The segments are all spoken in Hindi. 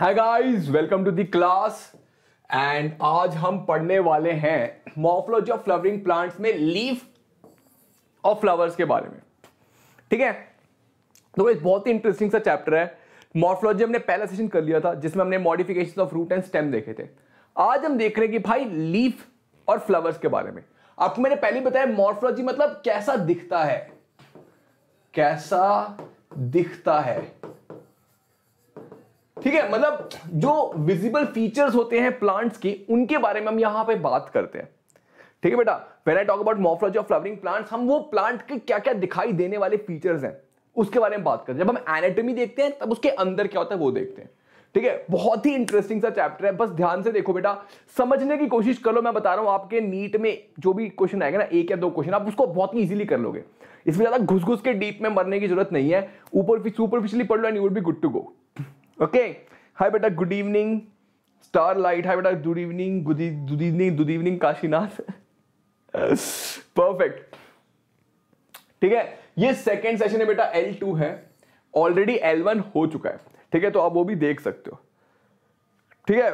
Hi guys welcome to the class and आज हम पढ़ने वाले हैं मॉर्फोलॉजी ऑफ फ्लावरिंग प्लांट्स में लीफ और फ्लावर्स के बारे में ठीक है तो एक बहुत ही इंटरेस्टिंग सा चैप्टर है मॉर्फोलॉजी हमने पहला सेशन कर लिया था जिसमें हमने modification of root and stem देखे थे आज हम देख रहे हैं कि भाई लीफ और फ्लावर्स के बारे में आपको मैंने पहले बताया मॉर्फोलॉजी मतलब कैसा दिखता है कैसा दिखता है ठीक है मतलब जो विजिबल फीचर्स होते हैं प्लांट्स की उनके बारे में हम यहां पे बात करते हैं ठीक है बेटा when I talk about morphology of flowering plants हम वो प्लांट के क्या क्या दिखाई देने वाले फीचर्स हैं उसके बारे में बात करते हैं जब हम एनेटोमी देखते हैं तब उसके अंदर क्या होता है वो देखते हैं ठीक है बहुत ही इंटरेस्टिंग सा चैप्टर है बस ध्यान से देखो बेटा समझने की कोशिश कर लो मैं बता रहा हूं आपके नीट में जो भी क्वेश्चन आएगा ना एक या दो क्वेश्चन आप उसको बहुत ही इजीली कर लोगे इसमें ज्यादा घुस घुस के डीप में मरने की जरूरत नहीं है ऊपर सुपरफिशली पढ़ लो and you would be good to go okay hi बेटा good evening star light hi बेटा good evening good evening good evening Kashinath perfect ठीक है ये सेकेंड सेशन है बेटा एल टू है ऑलरेडी एल वन हो चुका है ठीक है तो आप वो भी देख सकते हो ठीक है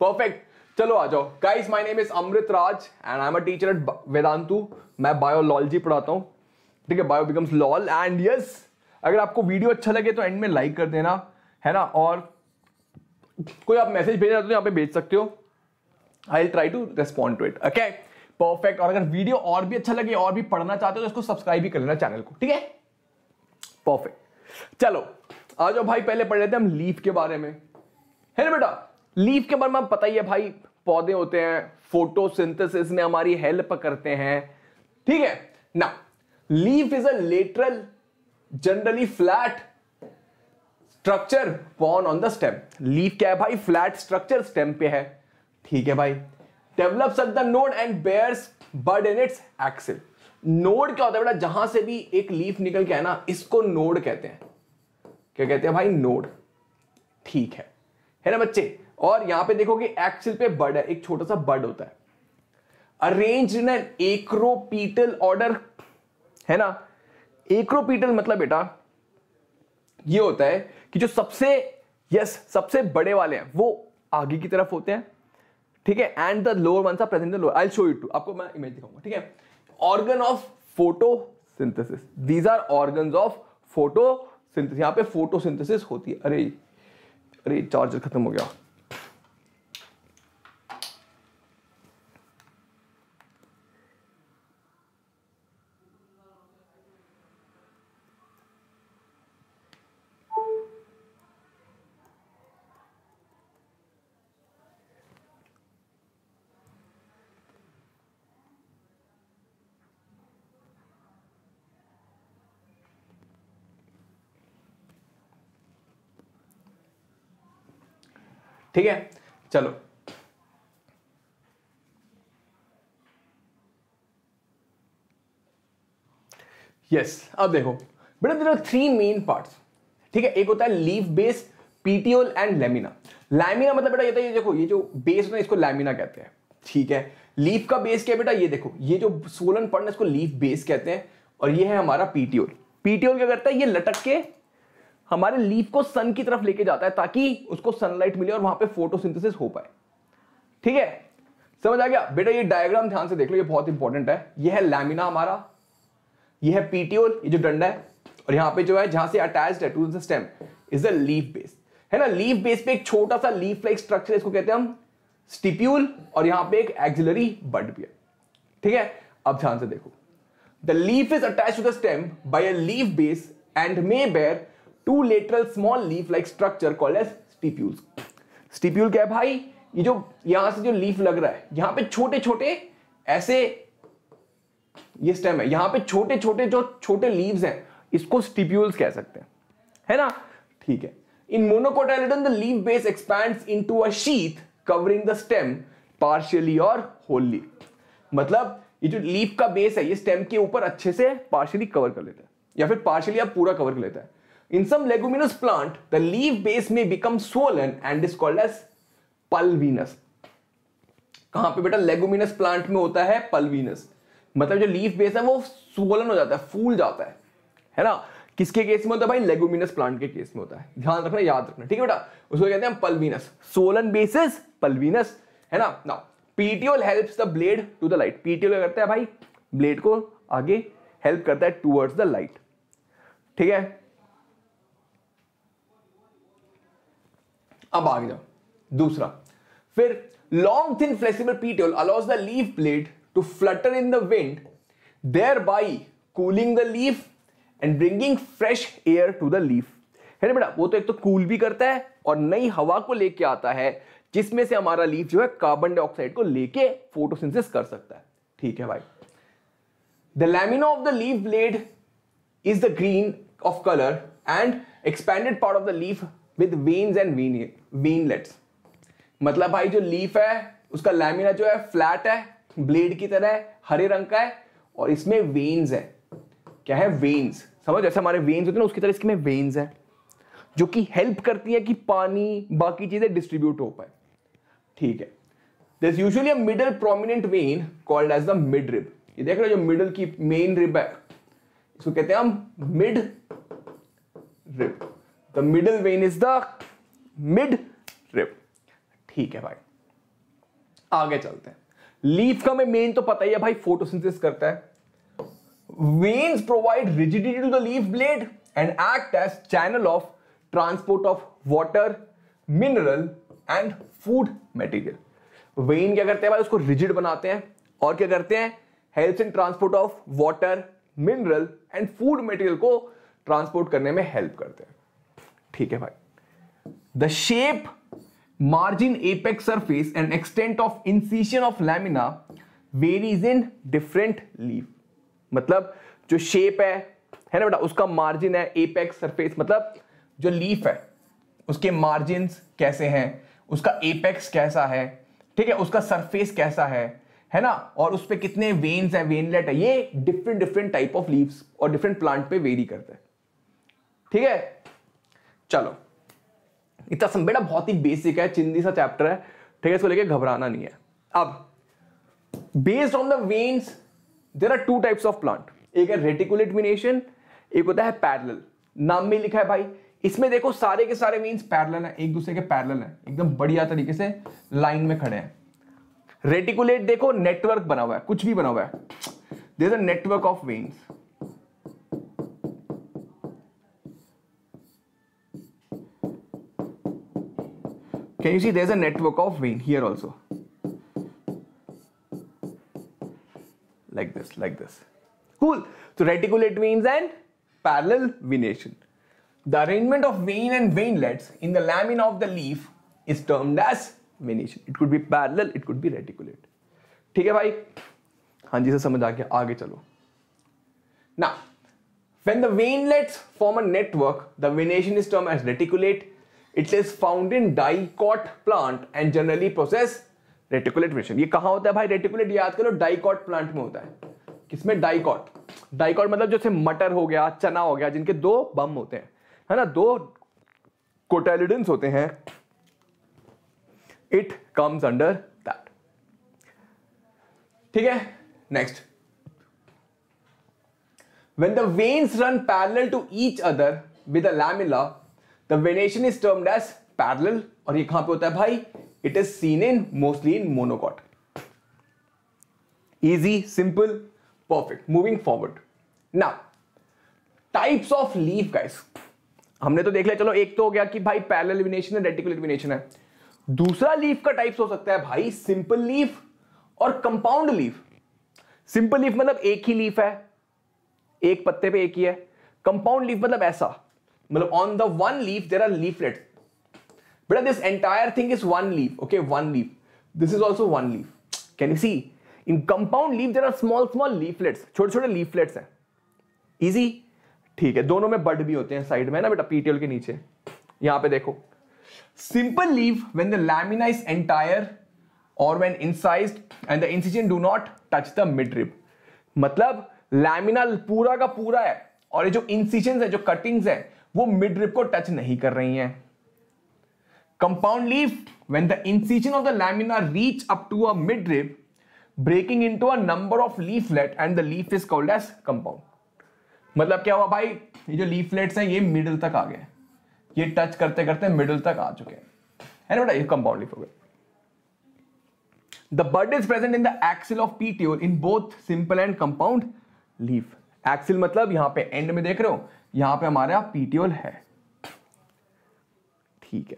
परफेक्ट चलो आ जाओ guys my name is Amrit Raj and I am a teacher at Vedantu मैं बायोलॉजी पढ़ाता हूँ ठीक है bio becomes lol and yes अगर आपको वीडियो अच्छा लगे तो एंड में लाइक कर देना है ना और कोई आप मैसेज भेजना हो तो यहाँ पे भेज सकते हो I try to respond to it okay perfect और अगर वीडियो और भी अच्छा लगे और भी पढ़ना चाहते हो तो इसको सब्सक्राइब भी कर लेना चैनल को ठीक है परफेक्ट चलो आ जाओ भाई पहले पढ़ लेते हैं हम लीफ के बारे में है ना बेटा लीफ के बारे में पता ही है भाई पौधे होते हैं फोटोसिंथेसिस में हमारी हेल्प करते हैं ठीक है ना leaf is a lateral generally flat structure borne on the stem leaf क्या है भाई फ्लैट स्ट्रक्चर स्टेम पे है ठीक है भाई develops at the node and bears bud in its axil node क्या होता है बेटा जहां से भी एक लीफ निकल के है ना इसको नोड कहते हैं क्या कहते हैं भाई नोड ठीक है है ना बच्चे और यहां पे देखो कि एक्सिल पे बर्ड है एक छोटा सा बर्ड होता है arrange in an acropetal order है ना एक्रोपीटल मतलब बेटा ये होता है कि जो सबसे यस सबसे बड़े वाले हैं वो आगे की तरफ होते हैं ठीक है एंड द लोअर वन सा present lower I show you to आपको मैं इमेज दिखाऊंगा ठीक है organ of photosynthesis these are organ of photo यहां पर पे सिंथेसिस होती है अरे अरे चार्जर खत्म हो गया ठीक है चलो यस yes, अब देखो बेटा देखो थ्री मेन पार्ट्स ठीक है एक होता है leaf base petiole and lamina lamina मतलब बेटा ये तो ये देखो ये जो बेस है इसको लैमिना कहते हैं ठीक है लीफ का बेस क्या है बेटा ये देखो ये जो सोलन पड़ना इसको लीफ बेस कहते हैं और ये है हमारा पीटीओल पीटीओल क्या करता है ये लटक के हमारे लीफ को सन की तरफ लेके जाता है ताकि उसको सनलाइट मिले और वहां पे फोटोसिंथेसिस हो पाए ठीक है समझ आ गया बेटा ये डायग्राम ध्यान से देख लो ये बहुत इंपॉर्टेंट है यह है लैमिना हमारा यह है पीटीओल ये जो डंडा है और यहां पे जो है जहां से अटैच है to the stem is a leaf base है ना लीफ बेस पे एक छोटा सा लीफ लाइक स्ट्रक्चर इसको कहते हैं हम स्टिप्यूल और यहां पे एक एक्सिलरी बड भी है ठीक है अब ध्यान से देखो the leaf is attach to the stem by a leaf base and may bear two lateral small leaf like structure call as stipules stipule क्या है भाई ये जो यहां से जो लीफ लग रहा है यहां पे छोटे छोटे ऐसे ये स्टेम है यहां पे छोटे छोटे जो छोटे लीव्स हैं इसको स्टिप्यूल्स कह सकते हैं है ना ठीक है in monocotyledon the leaf base expands into a sheath covering the stem partially और होली मतलब ये जो लीफ का बेस है ये स्टेम के ऊपर अच्छे से पार्शियली कवर कर लेता है या फिर पार्शियली आप पूरा कवर कर लेता है In some leguminous plant, the leaf base may become swollen and is called as pulvinous. कहाँ पे बेटा लेगुमिनस प्लांट में होता है पल्वीनस मतलब जो लीफ बेस है वो स्वोलन हो जाता है फूल जाता है है ना किसके केस में होता है भाई लेगुमिनस प्लांट के केस में होता है ध्यान रखना याद रखना ठीक है बेटा उसको कहते हैं पल्वीनस सोलन बेसिस पल्वीनस है ना now petiole helps the blade to the light petiole क्या करता है भाई ब्लेड को आगे हेल्प करता है टूवर्ड्स द लाइट ठीक है अब आगे जाओ दूसरा फिर long thin flexible petiole allows the leaf blade to flutter in the wind thereby cooling the leaf and bringing fresh air to the leaf है ना बेटा वो तो एक तो कूल भी करता है और नई हवा को लेके आता है जिसमें से हमारा लीफ जो है कार्बन डाइऑक्साइड को लेके फोटोसिंथेसिस कर सकता है ठीक है भाई the lamina of the leaf blade is the green of colour and expanded part of the leaf with veins and veinlets मतलब भाई जो लीफ है उसका लैमिना जो है फ्लैट है ब्लेड की तरह हरे रंग का है और इसमें वेन्स है क्या है वेन्स समझ जैसे हमारे वेन्स होते हैं ना उसकी तरह इसमें वेन्स है जो कि हेल्प करती है कि पानी बाकी चीजें डिस्ट्रीब्यूट हो पाए ठीक है this usually middle prominent vein called as the mid midrib ये देख रहे हो जो मिडल की मेन रिब है इसको कहते हैं हम midrib the vein is the midrib ठीक है भाई आगे चलते हैं लीफ का मेन तो पता ही है भाई फोटोसिंथेसिस करता है veins provide rigidity to the leaf blade and act as channel of transport of water mineral and food material vein क्या करते हैं भाई उसको रिजिड बनाते हैं और क्या करते हैं help in transport of water mineral and food material को ट्रांसपोर्ट करने में हेल्प करते हैं ठीक है भाई the shape margin apex surface and extent of incision of lamina varies in different leave मतलब जो शेप है है ना बेटा उसका मार्जिन है एपेक्स सरफेस मतलब जो लीफ है उसके मार्जिन कैसे हैं उसका एपेक्स कैसा है ठीक है उसका सरफेस कैसा है है ना और उस पर कितने वेन्स हैं वेनलेट है ये different different type of leaves और डिफरेंट प्लांट पे वेरी करता है ठीक है चलो इतना सम बेटा बहुत ही बेसिक है चिंदी सा चैप्टर है ठीक है इसको लेके घबराना नहीं है अब based on the veins there are two types of plant एक है रेटिकुलेट मिनेशन एक होता है पैरल नाम में लिखा है भाई इसमें देखो सारे के सारे वेन्स पैरल है एक दूसरे के पैरल है एकदम बढ़िया तरीके से लाइन में खड़े हैं रेटिकुलेट देखो नेटवर्क बना हुआ है कुछ भी बना हुआ है there a network of veins Can you see there's a network of vein here also? Like this, like this. Cool. So reticulate veins and parallel venation. The arrangement of vein and veinlets in the lamina of the leaf is termed as venation. It could be parallel, it could be reticulate. ठीक है भाई हाँ जी समझ आ गया आगे चलो Now, when the veinlets form a network the venation is termed as reticulate it is found in dicot plant and generally possess reticulate venation ये कहा होता है भाई रेटिकुलेट याद करो डाइकॉट प्लांट में होता है किसमें डाइकॉट डाइकॉट मतलब जैसे मटर हो गया चना हो गया जिनके दो बम होते हैं है ना दो कोटेलिडेंस होते हैं इट कम्स अंडर दैट ठीक है next when the veins run parallel to each other with a the venation is termed as parallel और ये कहां पे होता है भाई it is seen in mostly in monocot easy simple perfect moving forward now types of leave guys हमने तो देख लिया चलो एक तो हो गया कि भाई पैरेलल इलिमिनेशन है रेटिकुलर इलिमिनेशन है दूसरा लीफ का टाइप्स हो सकता है भाई सिंपल लीफ और कंपाउंड लीफ सिंपल लीफ मतलब एक ही लीफ है एक पत्ते पे एक ही है कंपाउंड लीफ मतलब ऐसा मतलब on the one leaf there are leaflet बेटा this entire thing is one leaf okay one leaf this is also one leaf can you see in compound leaf there are small small leaflets छोटे छोटे लीफलेट्स हैं इजी ठीक है दोनों में बड भी होते हैं साइड में ना बेटा पीटीएल के नीचे यहां पे देखो simple leave when the lamina is entire और or incise and the incision do not touch the mid rib मतलब लैमिना पूरा का पूरा है और ये जो इंसिजन है जो कटिंग्स है वो मिड रिप को टच नहीं कर रही हैं compound leaf when the incision of the lamina reach up to a mid rib breaking into a number of leaflet and the leaf is called as compound मतलब क्या हुआ भाई ये जो लीफलेट्स हैं ये मिडिल तक आ गए ये टच करते करते मिडिल तक आ चुके हैं बेटा ये कंपाउंड लीफ हो गए the bud is present in the axil of petiole in both simple and compound leaf axil मतलब यहां पे एंड में देख रहे हो यहां पे हमारे यहां पीटीओल है ठीक है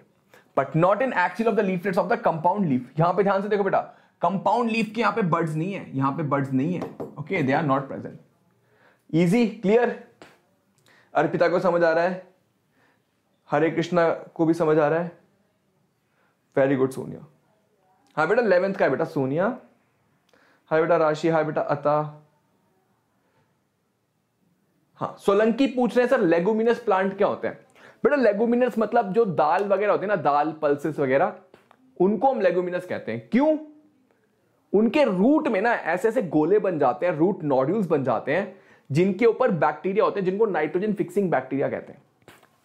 but not in axil of the leaflet of the compound leaf यहां पे ध्यान से देखो बेटा कंपाउंड लीफ के यहां पे बर्ड्स नहीं है यहां पे बर्ड्स नहीं है okay they are not present easy clear Arpita को समझ आ रहा है हरे कृष्णा को भी समझ आ रहा है वेरी गुड सोनिया हाँ बेटा इलेवेंथ का है बेटा सोनिया हाय बेटा राशि हाय बेटा अता हाँ सोलंकी पूछ रहे हैं सर लेगुमिनस प्लांट क्या होते हैं बेटा लेगुमिनस मतलब जो दाल वगैरह होती है ना दाल पल्सेस वगैरह उनको हम लेगुमिनस कहते हैं क्यों उनके रूट में ना ऐसे ऐसे गोले बन जाते हैं रूट नॉड्यूल्स बन जाते हैं जिनके ऊपर बैक्टीरिया होते हैं जिनको नाइट्रोजन फिक्सिंग बैक्टीरिया कहते हैं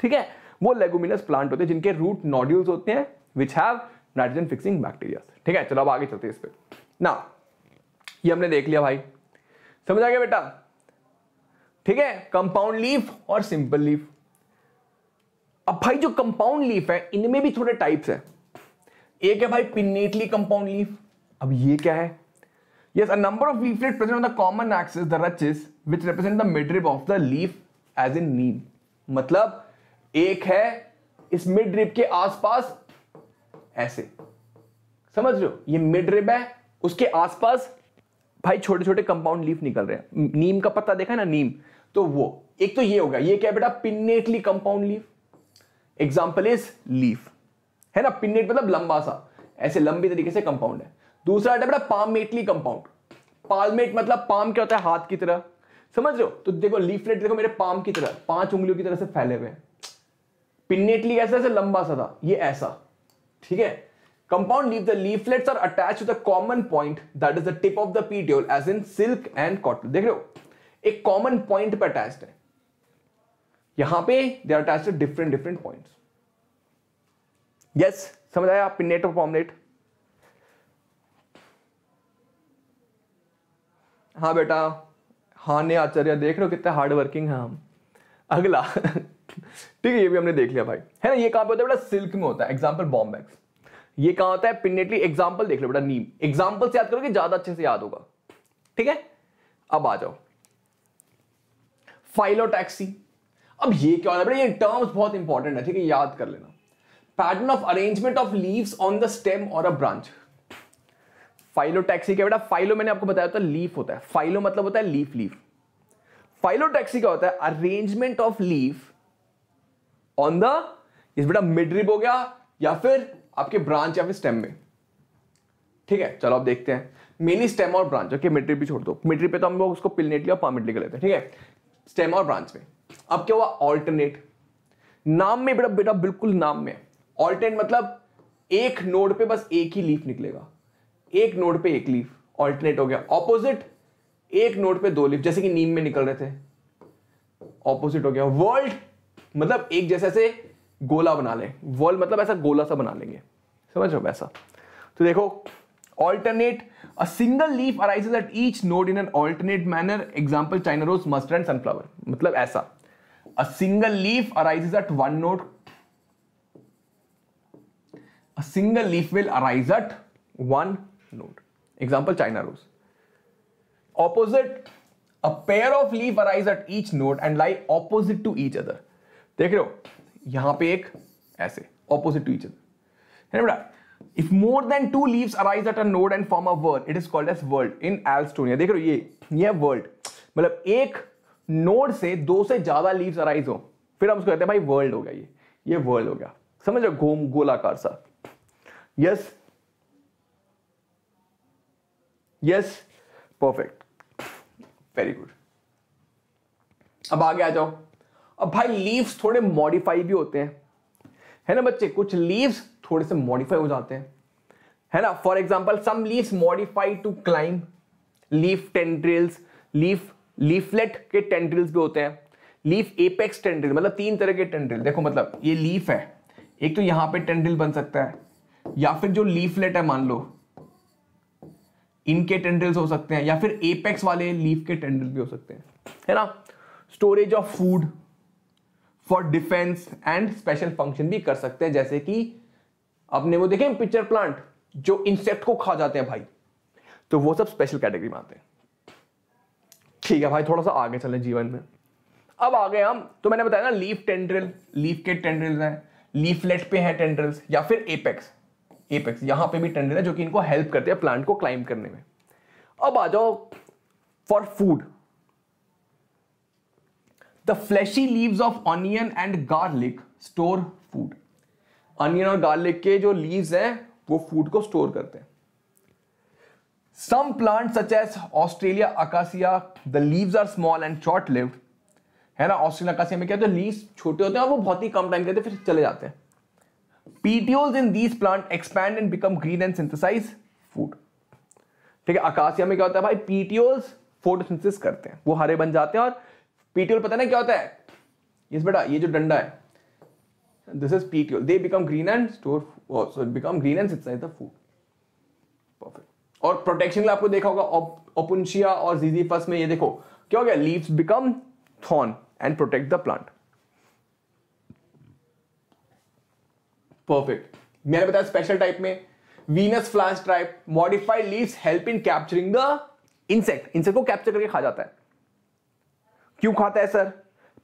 ठीक है वो लेगुमिनस प्लांट होते हैं जिनके रूट नॉड्यूल्स होते हैं which have nitrogen fixing bacteria ठीक है चलो अब आगे चलते हैं इस पर ना ये हमने देख लिया भाई समझ आ गया बेटा ठीक है कंपाउंड लीफ और सिंपल लीफ अब भाई जो कंपाउंड लीफ है इनमें भी थोड़े टाइप्स है एक है भाई पिनेटली कंपाउंड लीफ अब ये क्या है yes a number of leaflets present on the common axis the rachis which represent the midrib of the leaf as in neem मतलब एक है इस मिडरिब के आसपास ऐसे समझ लो हो ये मिडरिब है उसके आसपास भाई छोटे छोटे कंपाउंड लीफ निकल रहे हैं नीम का पत्ता देखा है ना नीम तो वो एक तो ये होगा ये क्या बेटा pinnately compound leaf example is leaf है ना पिन्नेट मतलब लंबा सा ऐसे लंबी तरीके से कंपाउंड है दूसरा है बेटा पामेटली कंपाउंड पालमेट मतलब पाम क्या होता है हाथ की तरह समझ रहे हो तो देखो लीफलेट देखो मेरे पाम की तरह पांच उंगलियों की तरह से फैले हुए पिन्नेटली कैसे ऐसे लंबा सा था ये ऐसा ठीक है compound leaf the leaflets are attached to the common point that is the tip of the petiole as in silk and cotton देख रहे हो एक कॉमन पॉइंट पर अटैच है यहां पे they are attach different different point yes समझ आया पिनेट ऑफ पॉमलेट हाँ बेटा हाँ ने आचार्य देख रहे हो कितना हार्ड वर्किंग है हम अगला ठीक है ये भी हमने देख लिया भाई है ना ये कहां पे होता है बेटा सिल्क में होता है एग्जाम्पल बॉम्बेक्स ये कहाँ होता है पिनेटली एग्जाम्पल देख लो बेटा नीम एग्जाम्पल से याद करोगे ज्यादा अच्छे से याद होगा ठीक है अब आ जाओ फाइलोटैक्सी अब ये क्या होना है ये टर्म्स बहुत इंपॉर्टेंट है ठीक है याद कर लेना pattern of arrangement of leaves on the stem और अ ब्रांच फाइलोटैक्सी क्या बेटा फाइलो मैंने आपको बताया था लीफ होता है फाइलो मतलब होता है लीफ लीफ फाइलोटैक्सी क्या होता है arrangement of leaf on the इस बेटा मिडरिब हो गया या फिर आपके ब्रांच या फिर स्टेम में ठीक है चलो आप देखते हैं मेनी स्टेम और ब्रांच ओके मिट्री भी छोड़ दो मिट्री पे तो हम लोग उसको पिलनेटली और पामिटली कर लेते हैं ठीक है स्टेम और ब्रांच में अब क्या हुआ ऑल्टरनेट नाम में बेटा बेटा बिल्कुल नाम में ऑल्टरनेट मतलब एक नोड पे बस एक ही लीफ निकलेगा एक नोड पे एक लीफ ऑल्टरनेट हो गया ऑपोजिट एक नोड पे दो लीफ जैसे कि नीम में निकल रहे थे ऑपोजिट हो गया वर्ल्ड मतलब एक जैसे से गोला बना ले वर्ल्ड मतलब ऐसा गोला सा बना लेंगे समझो वैसा तो देखो alternate a single leaf arises at each node in an alternate manner example china rose mustard and sunflower matlab aisa a single leaf arises at one node a single leaf will arise at one node example china rose opposite a pair of leaf arise at each node and lie opposite to each other dekh rahe ho yahan pe ek aise opposite to each other hai ना बेटा if more than two leave arise at a node and form a word, it is called as whorl in Alstonia. देख रहे हो ये ये वर्ल्ड मतलब एक नोड से दो से ज्यादा लीव्स अराइज हो फिर हम उसको कहते हैं भाई वर्ल्ड हो गया ये ये वर्ल्ड हो गया समझ रहे गोम गोलाकार सा yes yes perfect very good अब आगे आ जाओ अब भाई लीव्स थोड़े मॉडिफाई भी होते हैं है ना बच्चे कुछ लीव्स थोड़े से मॉडिफाई हो जाते हैं है ना for example some leaves modify to climb leaf tendrils leaf leaflet के टेंट्रिल्स भी होते हैं लीफ एपेक्स टेंट्रिल मतलब तीन तरह के टेंट्रिल देखो मतलब ये लीफ है एक तो यहां पे टेंड्रिल बन सकता है या फिर जो लीफलेट है मान लो इनके टेंड्रिल्स हो सकते हैं या फिर एपेक्स वाले लीफ के टेंड्रिल भी हो सकते हैं है ना storage of food for defence and special function भी कर सकते हैं जैसे कि आपने वो देखे पिक्चर प्लांट जो इंसेक्ट को खा जाते हैं भाई तो वो सब स्पेशल कैटेगरी में आते हैं ठीक है भाई थोड़ा सा आगे चले जीवन में अब आ गए हम तो मैंने बताया ना लीफ टेंड्रिल लीफ के टेंड्रिल्स हैं लीफलेट पे हैं टेंड्रिल्स या फिर एपेक्स एपेक्स यहां पे भी टेंड्रिल है जो कि इनको हेल्प करते हैं प्लांट को क्लाइम करने में अब आ जाओ for food the fleshy leaves of onion and garlic store food onion और गार्लिक के जो लीव्स हैं वो फूड को स्टोर करते हैं some plant such as Australia acacia the leaves are small and short lived. है ना ऑस्ट्रेलिया अकासिया में क्या तो है लीव्स छोटे होते हैं और वो बहुत ही कम टाइम के फिर चले जाते हैं petioles in these plant expand and become green and synthesise food ठीक है अकासिया में क्या होता है भाई पीटियोल्स फोटोसिंथेसिस करते हैं वो हरे बन जाते हैं और पीटीओल पता है ना क्या होता है इस बेटा ये जो डंडा है this is petiole. They become green and store oh, so become green and sits inside the food. Perfect. और प्रोटेक्शन के लिए आपको देखा होगा ओपुंशिया और जीजीफस में ये देखो क्या हो गया leaves become thorn and protect the plant perfect मैंने बताया स्पेशल टाइप में Venus flytrap modified leaves help in capturing the insect insect को कैप्चर करके खा जाता है क्यों खाता है सर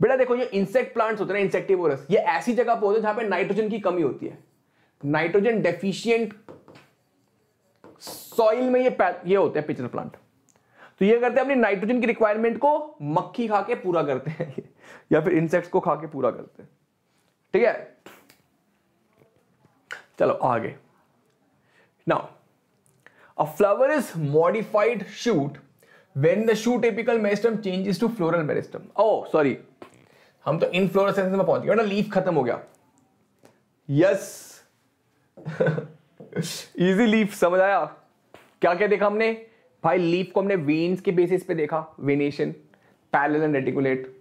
बेटा देखो ये इंसेक्ट प्लांट्स होते हैं इंसेक्टिवोरस ये ऐसी जगह पर होते हैं जहां पे नाइट्रोजन की कमी होती है नाइट्रोजन डेफिशियंट सॉइल में ये ये होते हैं पिचर प्लांट तो ये करते हैं अपनी नाइट्रोजन की रिक्वायरमेंट को मक्खी खा के पूरा करते हैं या फिर इंसेक्ट्स को खा के पूरा करते हैं ठीक है चलो आगे now a flower is modified shoot when the shoot apical meristem changes to floral meristem oh sorry हम तो इनफ्लोरेसेंस में पहुंच गए ना लीफ खत्म हो गया यस इजी लीफ समझ आया क्या क्या देखा हमने भाई लीफ को हमने वेन्स के बेसिस पे देखा वेनेशन पैरेलल एंड रेटिकुलेट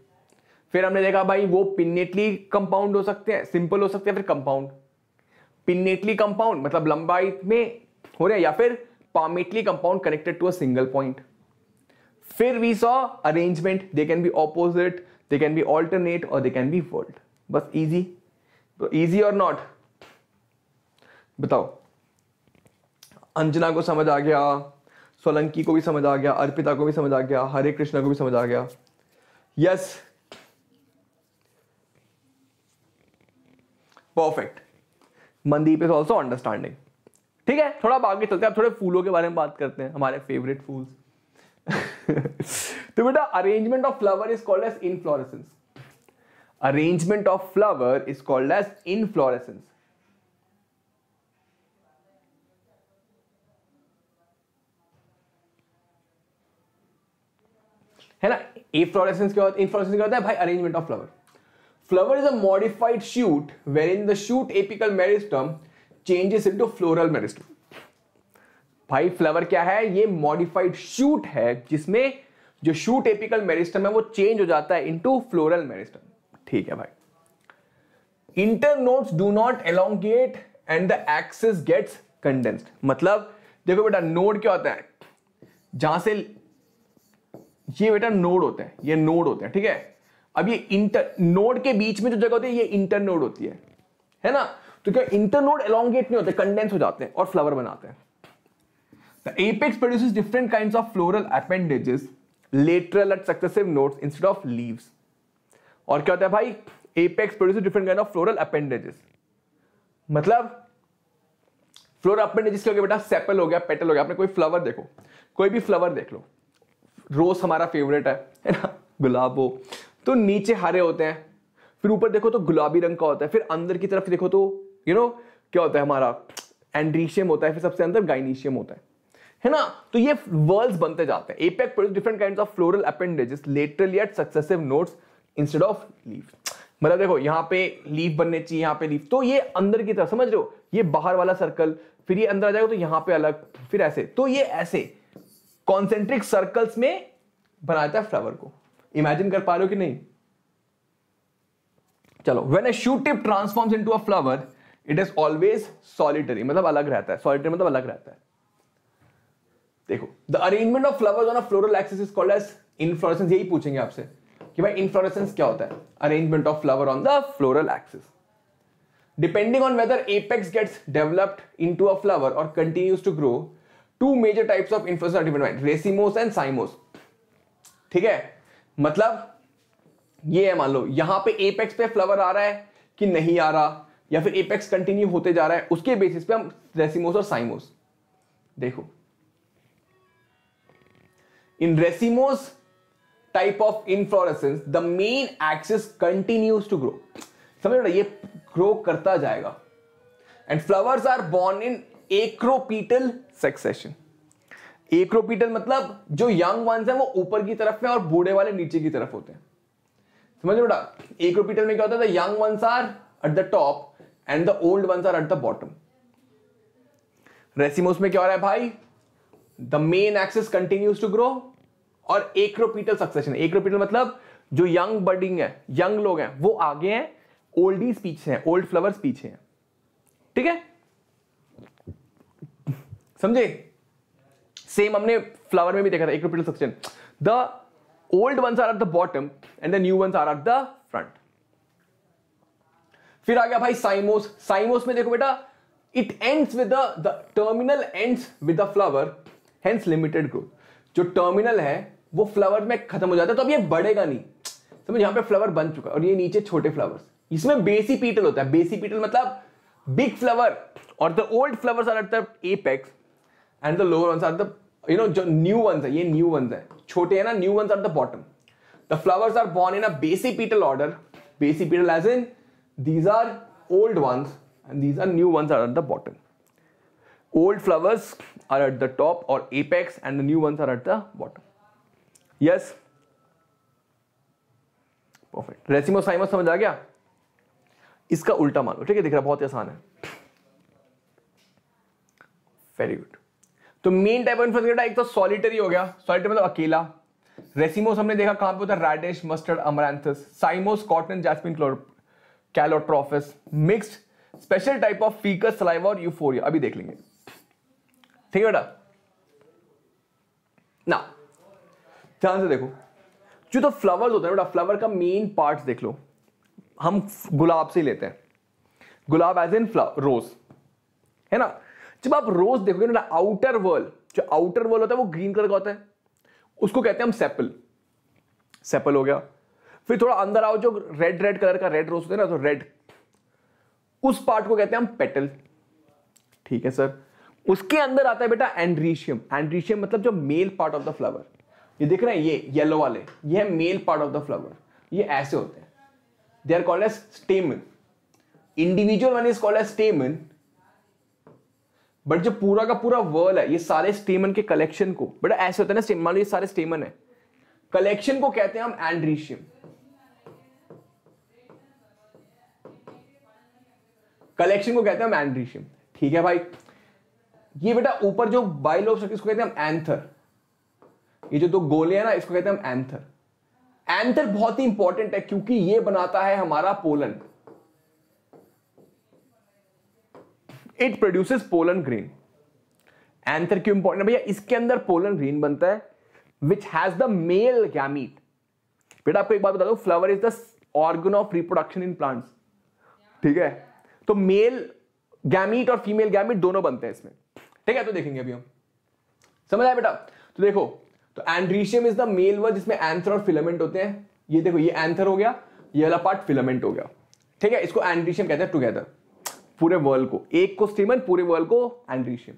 फिर हमने देखा भाई वो पिनेटली कंपाउंड हो सकते हैं सिंपल हो सकते हैं फिर कंपाउंड पिनेटली कंपाउंड मतलब लंबाई में हो रहे हैं या फिर palmately compound connected to a single point फिर we saw arrangement they can be opposite they can be alternate और दे कैन बी फोल्ड बस ईजी तो ईजी और नॉट बताओ अंजना को समझ आ गया सोलंकी को भी समझ आ गया अर्पिता को भी समझ आ गया हरे कृष्णा को भी समझ आ गया yes perfect Mandeep is also understanding ठीक है थोड़ा बाकी चलते हैं आप थोड़े फूलों के बारे में बात करते हैं हमारे फेवरेट फूल्स तो बेटा arrangement of flower is called as inflorescence of of is called as inflorescence है ना एफ्लोरेसेंस क्या होता है इन्फ्लोरेसेंस क्या होता है भाई arrangement of flower flower is a modified shoot where in the shoot apical meristem changes into floral meristem भाई फ्लावर क्या है ये मॉडिफाइड शूट है जिसमें जो शूट एपिकल मेरिस्टम है वो चेंज हो जाता है इनटू फ्लोरल मेरिस्टम ठीक है भाई internodes do not elongate and the axis gets condensed मतलब देखो बेटा नोड क्या होता है जहां से ये बेटा नोड होता है ये नोड होता है ठीक है अब ये इंटर नोड के बीच में जो जगह होती है ये इंटर नोड होती है है ना तो क्या इंटर नोड एलोंगेट नहीं होते कंडेंस हो जाते हैं और फ्लावर बनाते हैं The apex produces different kinds of floral appendages lateral at successive nodes instead of leaves. और क्या होता है भाई apex produces different kind of floral appendages. मतलब फ्लोरल अपेंडेजेस क्या हो गया बेटा सेपल हो गया पेटल हो गया आपने कोई फ्लावर देखो कोई भी फ्लावर देख लो रोज हमारा फेवरेट है है ना गुलाब हो तो नीचे हरे होते हैं फिर ऊपर देखो तो गुलाबी रंग का होता है फिर अंदर की तरफ देखो तो यू you नो know, क्या होता है हमारा एंड्रीशियम होता है फिर सबसे अंदर गाइनीशियम होता है है ना तो ये वर्ल्स बनते जाते हैं apex produce different kind of floral appendages laterally at successive nodes instead of leaf मतलब देखो यहाँ पे लीफ बनने चाहिए यहाँ पे लीफ तो ये अंदर की तरफ समझ रहे हो ये बाहर वाला सर्कल फिर ये अंदर आ जाएगा तो यहाँ पे अलग फिर ऐसे तो ये ऐसे कॉन्सेंट्रिक सर्कल्स में बनाता है फ्लावर को इमेजिन कर पा रहे हो कि नहीं चलो when a shoot tip into a flower it is always solitary मतलब अलग रहता है सॉलिटरी मतलब अलग रहता है देखो the arrangement of flowers on a floral axis is called as inflorescence यही पूछेंगे आपसे कि भाई इनफ्लोरेसेंस क्या होता है arrangement of flower on the floral axis depending on whether apex gets developed into a flower और continues to grow two major types of inflorescence are dependent racemose and cymose ठीक है मतलब ये है मान लो यहां पे एपेक्स पे फ्लावर आ रहा है कि नहीं आ रहा या फिर एपेक्स कंटिन्यू होते जा रहा है उसके बेसिस पे हम रेसिमोस और साइमोस देखो In racemose type of inflorescence, the main axis continues to grow. समझ रहे ये ग्रो करता जाएगा and flowers are borne in acropetal succession acropetal मतलब जो यंग वंस हैं वो ऊपर की तरफ है और बूढ़े वाले नीचे की तरफ होते हैं समझ लो बेटा एक्रोपीटल में क्या होता है young ones are at the top and the old ones are at the bottom racemose में क्या हो रहा है भाई the main axis continues to grow और एक्रोपीटल सक्सेशन एक्रोपीटल मतलब जो यंग बर्डिंग है यंग लोग हैं वो आगे हैं ओल्ड स्पीच पीछे हैं ओल्ड फ्लावर्स स्पीच हैं ठीक है समझे सेम हमने फ्लावर में भी देखा था acropetal succession the old ones are at the bottom and the new ones are at the front फिर आ गया भाई साइमोस साइमोस में देखो बेटा it ends with the terminal ends with the flower hence limited growth जो टर्मिनल है वो फ्लावर में खत्म हो जाता है तो अब ये बढ़ेगा नहीं समझ यहाँ पे फ्लावर बन चुका और ये नीचे छोटे फ्लावर्स इसमें बेसी पीटल होता है बेसी पीटल मतलब बिग फ्लावर और the old flowers are at the apex and the lower ones are the you know जो न्यू वंस है ये न्यू वंस है छोटे है ना new ones are the bottom the flowers are borne in a basipetal order basipetal as in these are old ones and these are new ones are at the bottom old flowers are at the top और apex and the new ones are at the bottom yes perfect racemose cymose समझ आ गया इसका उल्टा मान लो ठीक है दिख रहा बहुत आसान है वेरी गुड तो मेन टाइप ऑफ इन्फ्लुएंस एक तो सॉलिटरी हो गया सॉलिटरी मतलब अकेला रेसिमोस हमने देखा कहां पे होता है radish mustard amaranthus cymose cotton jasmine calotropis mixed special type of ficus salvia और यूफोरिया अभी देख लेंगे ठीक है बेटा ना ध्यान से देखो जो तो फ्लावर्स होते हैं बेटा फ्लावर का मेन पार्ट देख लो हम गुलाब से ही लेते हैं गुलाब एज इन रोज है ना जब आप रोज देखोगे ना आउटर वर्ल जो आउटर वर्ल होता है वो ग्रीन कलर का होता है उसको कहते हैं हम सेपल सेपल हो गया फिर थोड़ा अंदर आओ जो रेड रेड कलर का रेड रोज होता है ना तो रेड उस पार्ट को कहते हैं हम पेटल ठीक है सर उसके अंदर आता है बेटा एंड्रीशियम एंड्रीशियम मतलब जो male part of the flower ये देख रहे हैं ये येलो वाले ये है male part of the flower ये ऐसे होते हैं they are called as stamen individual one is called as stamen but जो पूरा का पूरा वर्ल है ये सारे स्टेमन के कलेक्शन को बट ऐसे होता है ना स्टेमन ये सारे स्टेमन है कलेक्शन को कहते हैं हम एंड्रीशियम कलेक्शन को कहते हैं हम एंड्रीशियम ठीक है भाई ये बेटा ऊपर जो बाइल ऑफ इसको कहते हैं हम एंथर ये जो दो गोले हैं ना इसको कहते हैं हम एंथर एंथर बहुत ही इंपॉर्टेंट है क्योंकि ये बनाता है हमारा pollen it produces pollen grain anther क्यों इंपॉर्टेंट भैया इसके अंदर पोलन ग्रीन बनता है which has the male gamete बेटा आपको एक बात बता दो flower is the organ of reproduction in plants ठीक है तो मेल गैमीट और फीमेल गैमीट दोनों बनते हैं इसमें ठीक है तो देखेंगे अभी हम समझ आए बेटा तो देखो तो androecium is the male whorl जिसमें एंथर और फिलामेंट होते हैं ये देखो ये एंथर हो गया ये वाला पार्ट फिलामेंट हो गया ठीक है इसको एंड्रीशियम कहते हैं टुगेदर पूरे वर्ल्ड को एक को स्टीमन पूरे वर्ल्ड को एंड्रीशियम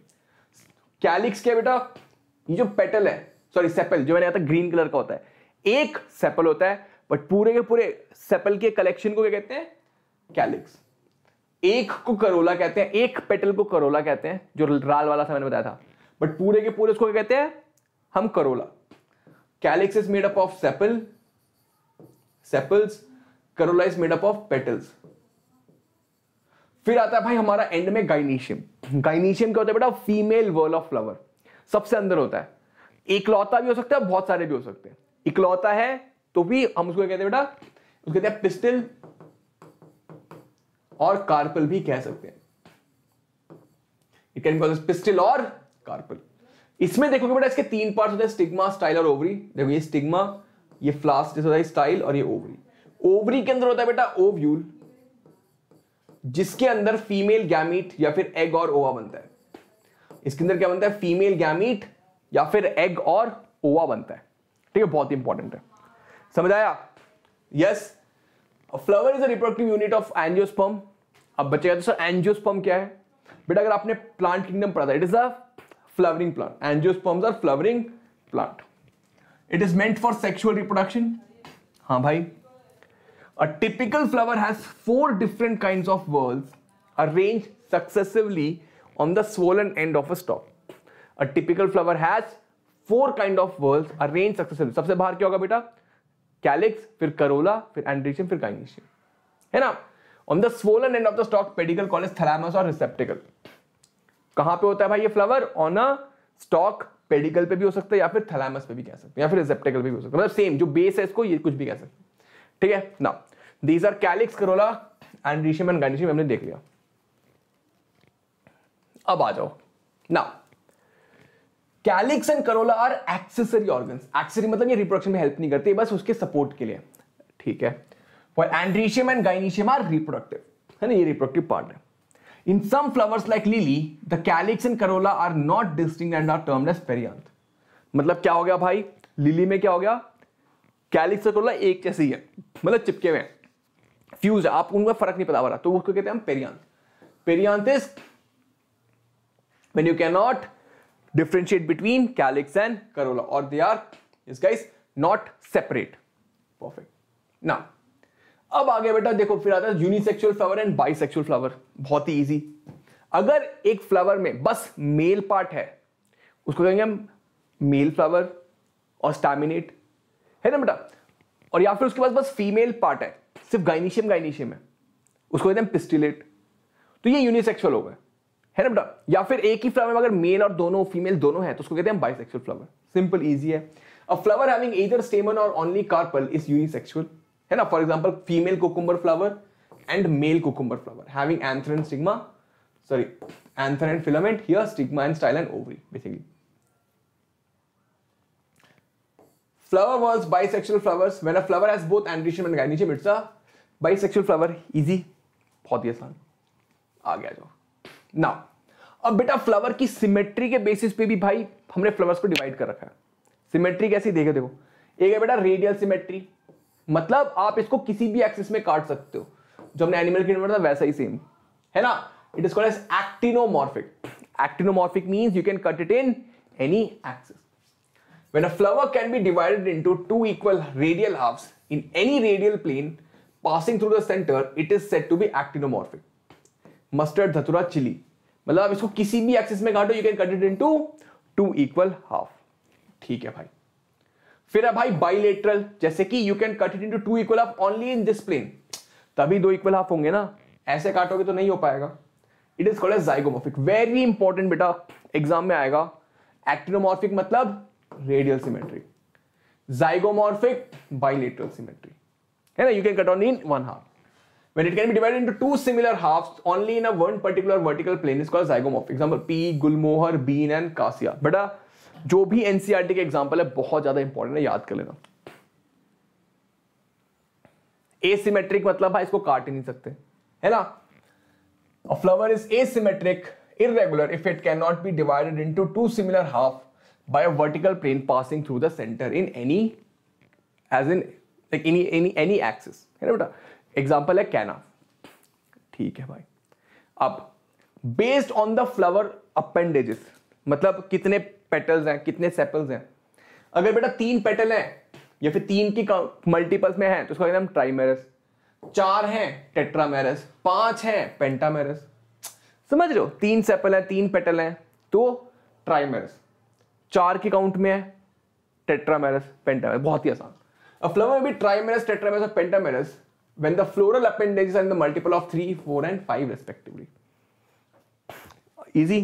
कैलिक्स क्या बेटा ये जो पेटल है सॉरी सेपल जो मैंने कहा था ग्रीन कलर का होता है एक सेपल होता है बट पूरे के पूरे सेपल के कलेक्शन को क्या कहते हैं कैलिक्स एक को करोला कहते हैं एक पेटल को करोला कहते हैं जो राल वाला था मैंने बताया था बट पूरे के पूरे उसको क्या कहते हैं हम corolla calyx is made up of sepal sepals corolla is made up of petals फिर आता है भाई हमारा एंड में गाइनीशियम गाइनीशियम क्या होता है बेटा फीमेल वर्ल ऑफ फ्लावर सबसे अंदर होता है इकलौता भी हो सकता है बहुत सारे भी हो सकते हैं इकलौता है तो भी हम उसको कहते हैं बेटा उसको कहते हैं पिस्टिल और कार्पल भी कह सकते हैं इट कैन कॉज पिस्टिल और कार्पल इसमें देखोगे बेटा इसके तीन पार्ट होते हैं स्टिग्मा स्टाइल और ओवरी देखो ये स्टिग्मा ये फ्लास्ट जैसा होता है स्टाइल और ये ओवरी ओवरी के अंदर होता है बेटा ओव्यूल जिसके अंदर फीमेल गैमिट या फिर एग और ओवा बनता है इसके अंदर क्या बनता है फीमेल गैमिट या फिर एग और ओवा बनता है ठीक है बहुत इंपॉर्टेंट है समझ आया yes flower is a reproductive unit of angiosperm अब बचेगा दोस्तों एंजियोस्पर्म क्या है बेटा अगर आपने प्लांट किंगडम पढ़ा था it is a flowering plant angiosperms are flowering plant it is meant for sexual reproduction हाँ भाई a typical flower has four different kind of whorls arranged successively on the swollen end of a stalk a typical flower has four kind of whorls arranged successively सबसे बाहर क्या होगा बेटा कैलिक्स फिर करोला फिर एंड्रीशियम फिर काइनेशियम है ना on the swollen end of the stalk pedicel call is thalamus और रिसेप्टिकल कहां पे होता है भाई ये flower on a stalk pedicel पे भी हो सकता है या फिर थैलेमस पे भी कह सकते हैं या फिर रिसेप्टिकल पे भी हो सकता है मतलब सेम जो बेस है इसको ये कुछ भी कह सकते हैं ठीक है now these are calyx corolla and androecium and gynoecium हमने देख लिया अब आ जाओ now calyx and corolla are accessory organs accessory मतलब ये रिप्रोडक्शन में हेल्प नहीं करते बस उसके सपोर्ट के लिए ठीक है while andrecium and gynecium are reproductive and ये reproductive part है. In some flowers like lily, the calyx and corolla are not distinct and are termed as perianth. मतलब क्या हो गया भाई लिली में क्या हो गया कैलिक्स और करोला एक जैसे ही है मतलब चिपके हुए हैं फ्यूज आप उनमें फर्क नहीं पता पा रहा तो उसको कहते हैं हम perianth perianth is when you cannot differentiate between calyx and corolla or they are is guys not separate perfect now अब आगे बेटा देखो फिर आता है unisexual flower and bisexual flower बहुत ही इजी अगर एक फ्लावर में बस मेल पार्ट है उसको कहेंगे हम मेल फ्लावर और स्टैमिनेट है ना बेटा और या फिर उसके पास बस फीमेल पार्ट है सिर्फ गाइनिशियम गाइनिशियम है उसको कहते हैं पिस्टिलेट तो ये यूनिसेक्सुअल हो गए है ना बेटा या फिर एक ही फ्लावर में अगर मेल और दोनों फीमेल दोनों है तो उसको कहते हैं बाइसेक्सुअल फ्लावर सिंपल इजी है a flower having either stamen और ओनली कार्पल इज यूनिसेक्सुअल है ना for example female cucumber flower and male cucumber flower having anther and stigma sorry anther and filament here stigma and style and ovary basically flower was bisexual flowers when a flower has both androecium and gynoecium it's a bisexual flower easy बहुत ही आसान आ गया जो ना अब बेटा फ्लावर की सिमेट्री के बेसिस पे भी भाई हमने फ्लावर्स को डिवाइड कर रखा है सिमेट्री कैसी देखो देखो एक है बेटा रेडियल सिमेट्री मतलब आप इसको किसी भी एक्सिस में काट सकते हो जो हमने एनिमल किंगडम था वैसा ही सेम है ना it is called as actinomorphic actinomorphic means you can cut it in any axis when a flower can be divided into two equal radial halves in any radial plane passing through the centre it is said to be actinomorphic mustard datura chilli मतलब आप इसको किसी भी एक्सिस में काटो you can cut it into two equal half ठीक है भाई फिर है भाई बाइलेटरल जैसे कि you can cut it into two equal half only in this plane तभी दो इक्वल हाफ होंगे ना ऐसे काटोगे तो नहीं हो पाएगा it is called as zygomorphic very important बेटा एग्जाम में आएगा एक्टिनोमोर्फिक मतलब radial symmetry zygomorphic bilateral symmetry है ना you can cut on in one half when it can be divided into two similar halves only in a one particular vertical plane is called zygomorphic example p gulmohar bean and cassia but a uh, जो भी एनसीआरटी e के एग्जाम्पल है बहुत ज्यादा इंपॉर्टेंट है याद कर लेना एसिमेट्रिक मतलब है इसको काट ही नहीं सकते है ना flower is asymmetric irregular if it can not be divided into two similar half by a vertical plane passing through the centre in any as in any any any axis है ना बेटा एग्जाम्पल है कैना ठीक है भाई अब based on the flower appendages मतलब कितने पेटल्स हैं कितने सेपल्स हैं अगर बेटा तीन पेटल हैं या फिर तीन की मल्टीपल्स में है तो उसका नाम ट्राइमेरस चार हैं टेट्रामेरस पांच हैं पेंटामेरस समझ लो तीन सेपल हैं तीन पेटल हैं तो ट्राइमेरस चार के काउंट में है टेट्रामेरस पेंटामेरस बहुत ही आसान अब फ्लावर में भी ट्राइमेरस टेट्रामेरस और pentamerous when the floral appendages are in the multiple of 3, 4, and 5 respectively easy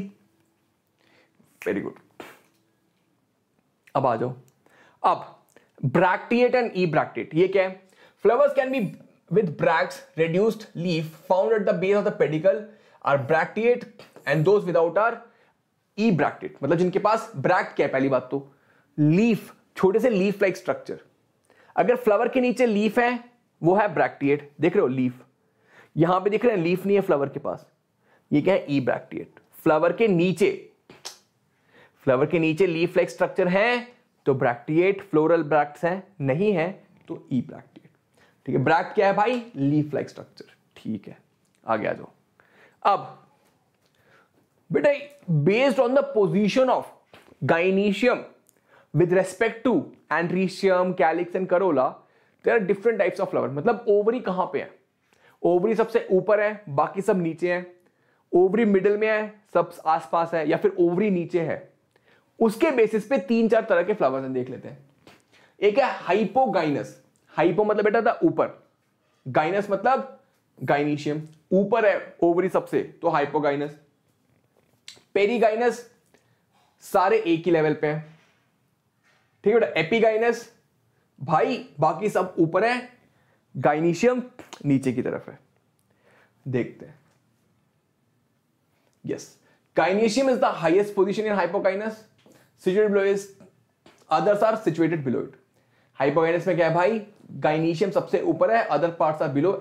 very good अब आ जाओ अब ब्रैक्टिएट एंड ई ब्रैक्टिएट ये क्या है flowers can be bracts reduced leaf found at the base of the pedicel are bracteate and and without are e ebracteate मतलब जिनके पास ब्रैक्ट क्या है पहली बात तो लीफ छोटे से लीफ लाइक स्ट्रक्चर अगर फ्लावर के नीचे लीफ है वो है ब्रैक्टिएट देख रहे हो लीफ यहां पे देख रहे हैं लीफ नहीं है फ्लावर के पास ये क्या है ई ब्रैक्टिएट फ्लावर के नीचे फ्लावर के नीचे लीफ लाइक स्ट्रक्चर है तो ब्रैक्टिएट फ्लोरल ब्रैक्ट है नहीं है तो ई ब्रैक्टिएट ठीक है ब्रैक्ट क्या है भाई लीफ लाइक स्ट्रक्चर ठीक है आगे आ जाओ अब बेटा based on the position of gynoecium with respect to androecium calyx and corolla there are different types of flower मतलब ओवरी कहां पे है ओवरी सबसे ऊपर है बाकी सब नीचे है ओवरी मिडल में है सब आसपास है या फिर ओवरी नीचे है उसके बेसिस पे तीन चार तरह के फ्लावर्स हैं देख लेते हैं एक है हाइपोगाइनस हाइपो मतलब बेटा था ऊपर गाइनस मतलब गाइनीशियम ऊपर है ओवरी सबसे तो हाइपोगाइनस पेरीगाइनस सारे एक ही लेवल पे हैं ठीक है बेटा एपीगाइनस भाई बाकी सब ऊपर है गाइनीशियम नीचे की तरफ है देखते हैं yes gynoecium is the highest position in hypogynous situated below is others are situated below it hypogynous में क्या है भाई गाइनीशियम सबसे ऊपर है other parts are below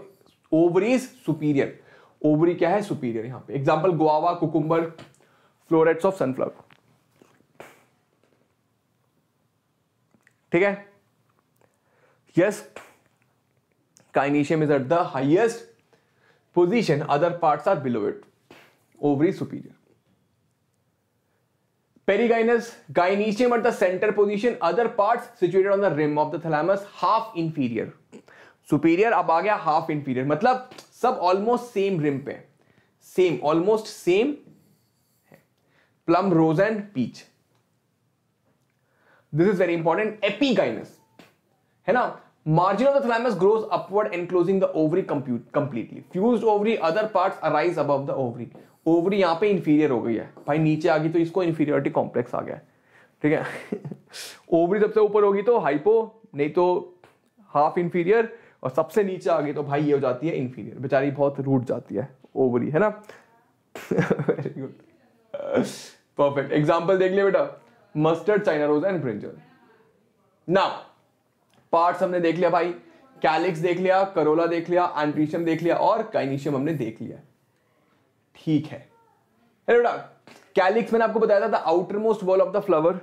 ovaries superior ovary क्या है सुपीरियर यहां पे example guava cucumber florets of sunflower ठीक है yes gynoecium is at the highest position other parts are below it ovary superior Periginus, gynecium at the center position, other parts situated on the rim of the thalamus, half inferior. Superior अब आ गया half inferior, मतलब सब almost same rim पे same almost same plum rose and peach this is very important epigynous है ना margin of the thalamus grows upward enclosing the ovary completely fused ovary other parts arise above the ovary ovary यहाँ पे इन्फीरियर हो गई है भाई नीचे आ गई तो इसको इन्फीरियरिटी कॉम्प्लेक्स आ गया ठीक है ओवरी सबसे ऊपर होगी तो हाइपो नहीं तो हाफ इन्फीरियर और सबसे नीचे आ गई तो भाई ये हो जाती है इन्फीरियर बेचारी बहुत रूट जाती है ओवरी है ना वेरी गुड परफेक्ट एग्जाम्पल देख लिया बेटा mustard China rose and brinjal ना पार्ट्स हमने देख लिया भाई कैलिक्स देख लिया करोला देख लिया एंट्रीशियम देख लिया और काइनिशियम हमने देख लिया ठीक है कैलिक्स मैंने आपको बताया था the outer most wall of the flower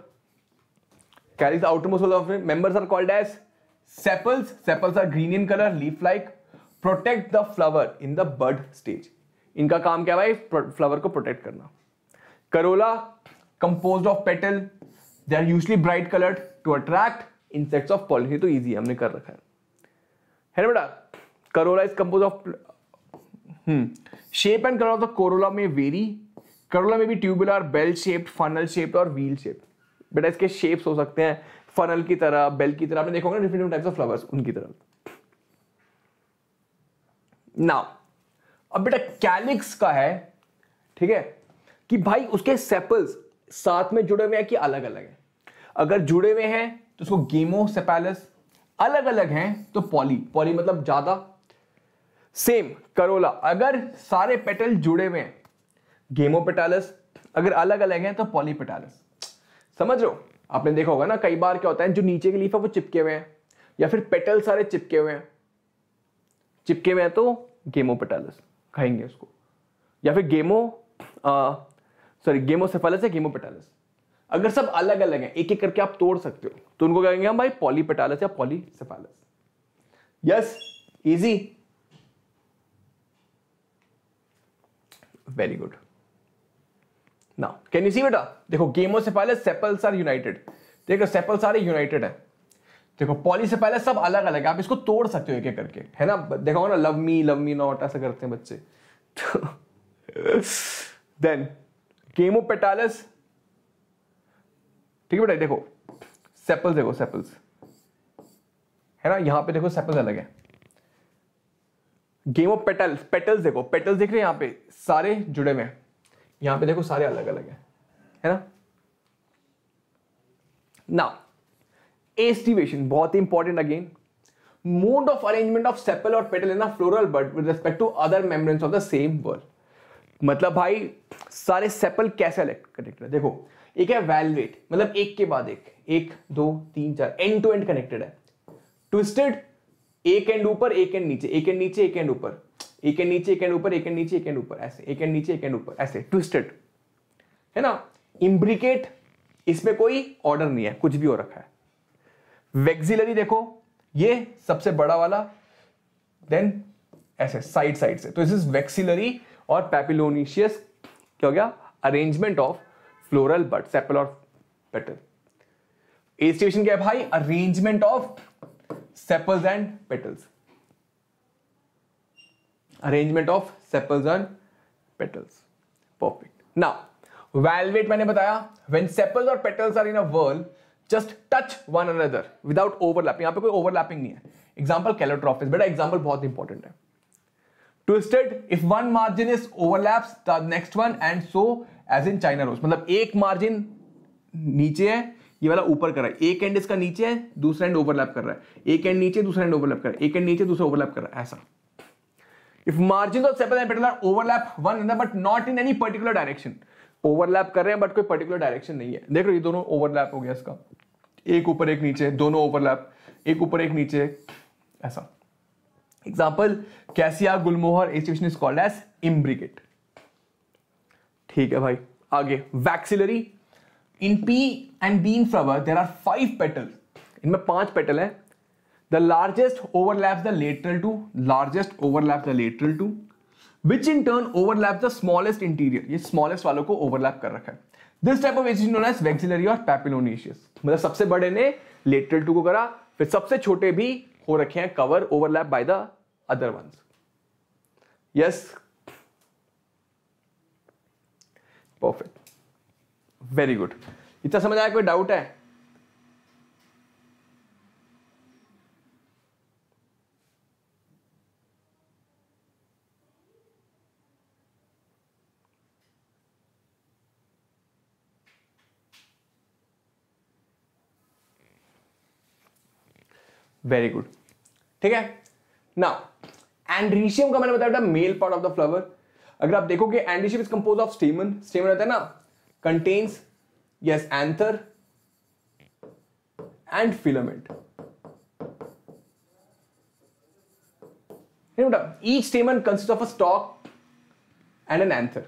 calyx outer most wall of members are called as sepals sepals are green in colour leaf like protect the flower in the bud stage इनका काम क्या भाई फ्लावर को प्रोटेक्ट करना corolla compose of petal they are usually bright coloured to attract insects of policy तो ईजी हमने कर रखा है बेटा corolla is compose of hmm shape and colour of the corolla में वेरी करोला में भी tubular bell shaped funnel shaped और व्हील शेप्ड बेटा इसके शेप्स हो सकते हैं फनल की तरह बेल की तरह आपने देखा होगा डिफरेंट टाइप्स ऑफ फ्लावर्स उनकी तरह नाउ अब बेटा कैलिक्स का है ठीक है कि भाई उसके सेपल्स साथ में जुड़े हुए हैं कि अलग अलग है अगर जुड़े हुए हैं तो उसको गेमो सेपैलस अलग अलग हैं तो पॉली पॉली मतलब ज्यादा सेम करोला अगर सारे पेटल जुड़े हुए हैं गेमोपेटालस अगर अलग अलग हैं तो पॉलीपेटालस समझ लो आपने देखा होगा ना कई बार क्या होता है जो नीचे के लीफ है वो चिपके हुए हैं या फिर पेटल सारे चिपके हुए हैं चिपके हुए हैं तो गेमोपेटालस कहेंगे उसको या फिर गेमो सॉरी गेमोसेफेलस या गेमोपेटालस अगर सब अलग अलग हैं एक एक करके आप तोड़ सकते हो तो उनको कहेंगे हम भाई पॉलीपेटालस या polysepalous yes easy very good ना कैन यू सी बेटा देखो गेमो से पहले सेपल्स आर यूनाइटेड देखो सेपल सारे यूनाइटेड है देखो पॉली से पहले सब अलग अलग है आप इसको तोड़ सकते हो एक एक करके है ना देखो ना love me love me not ऐसा करते हैं बच्चे देन गेमो पेटालस ठीक है बेटा देखो सेपल्स देखो सेपल्स है ना यहां पे देखो सेपल्स अलग है गेम ऑफ पेटल्स पेटल्स देखो पेटल्स देख रहे हैं यहाँ पे सारे जुड़े हुए हैं यहाँ पे देखो सारे अलग अलग हैं है ना ना एस्टिवेशन बहुत ही important again mode of arrangement of sepal और petal in floral bud with respect to other membranes of the same whorl मतलब भाई सारे सेपल कैसे अलेक्ट कनेक्टेड है देखो एक है वैलवेट मतलब एक के बाद एक एक दो तीन चार एंड टू एंड कनेक्टेड है ट्विस्टेड एक एंड ऊपर एक एंड नीचे एक एंड नीचे एक एंड ऊपर एक एंड नीचे एक एंड ऊपर एक एंड नीचे एक एंड ऊपर ऐसे एक एंड नीचे एक एंड ऊपर ऐसे ट्विस्टेड है ना इम्ब्रिकेट इसमें कोई ऑर्डर नहीं है कुछ भी हो रखा है वेक्सिलरी देखो ये सबसे बड़ा वाला देन ऐसे साइड साइड से तो इस वेक्सिलरी और पैपिलोनिशियस क्या हो गया arrangement of floral bud sepal और पेटल एस्टिवेशन क्या है भाई arrangement of sepals and petals arrangement of sepals and petals perfect now valvate मैंने बताया व्हेन सेपल्स और petals are in a whorl just touch one another without overlapping यहां पे कोई ओवरलैपिंग नहीं है एग्जाम्पल कैलोट्रॉफिस बेटा एग्जाम्पल बहुत इंपॉर्टेंट है twisted if one margin is overlaps the next one and so as in China rose मतलब एक मार्जिन नीचे है ये वाला ऊपर कर रहा है एक एंड इसका नीचे है दूसरा एंड ओवरलैप कर रहा है एक एंड नीचे दूसरा एंड ओवरलैप कर रहा है एक एंड नीचे दूसरा ओवरलैप कर रहा है ऐसा if margin of sepal and petal are overlap one another but not in any particular direction overlap कर रहे हैं बट कोई पर्टिकुलर डायरेक्शन नहीं है देख रहे ये दोनों ओवरलैप हो गया इसका एक ऊपर एक नीचे दोनों ओवरलैप एक ऊपर एक नीचे ऐसा example cassia gulmohar aestivation is called as imbricate ठीक है भाई आगे vexillary in pea and bean flower there are five petal इनमें पांच पेटल है the largest overlap the lateral two largest overlap the lateral two which in turn overlap the smallest interior ये स्मॉलेस्ट वालों को ओवरलैप कर रखा है this type of edges known as vexillary और पैपिलोनिशियस मतलब सबसे बड़े ने लेटरल टू को करा फिर सबसे छोटे भी हो रखे हैं cover overlap by the other ones yes perfect very good इतना समझ आया कोई डाउट है वेरी गुड ठीक है नाउ एंड्रीशियम का मैंने बताया था male part of the flower अगर आप देखोगे androecium is compose of stamen stamen होता है ना contains yes anther and filament Remember, each stamen consists of a stalk and an anther.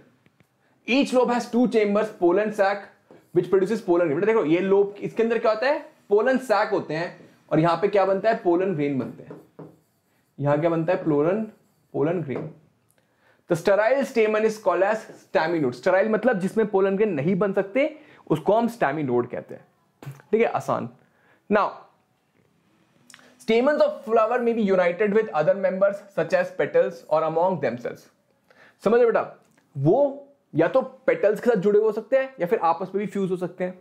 Each lobe has two chambers, pollen sac, which produces pollen grain. dekho ye lobe iske andar kya hota hai pollen sac hote hain aur yahan pe kya banta hai pollen grain बनते हैं yahan kya banta hai pollen pollen grain the sterile stamen is call as staminode sterile मतलब जिसमें पोलन के नहीं बन सकते उसको हम स्टैमिनोड कहते हैं ठीक है आसान now stamen of flower may be united with other members such as petals or among themselves समझ लो बेटा वो या तो पेटल्स के साथ जुड़े हो सकते हैं या फिर आपस में भी फ्यूज हो सकते हैं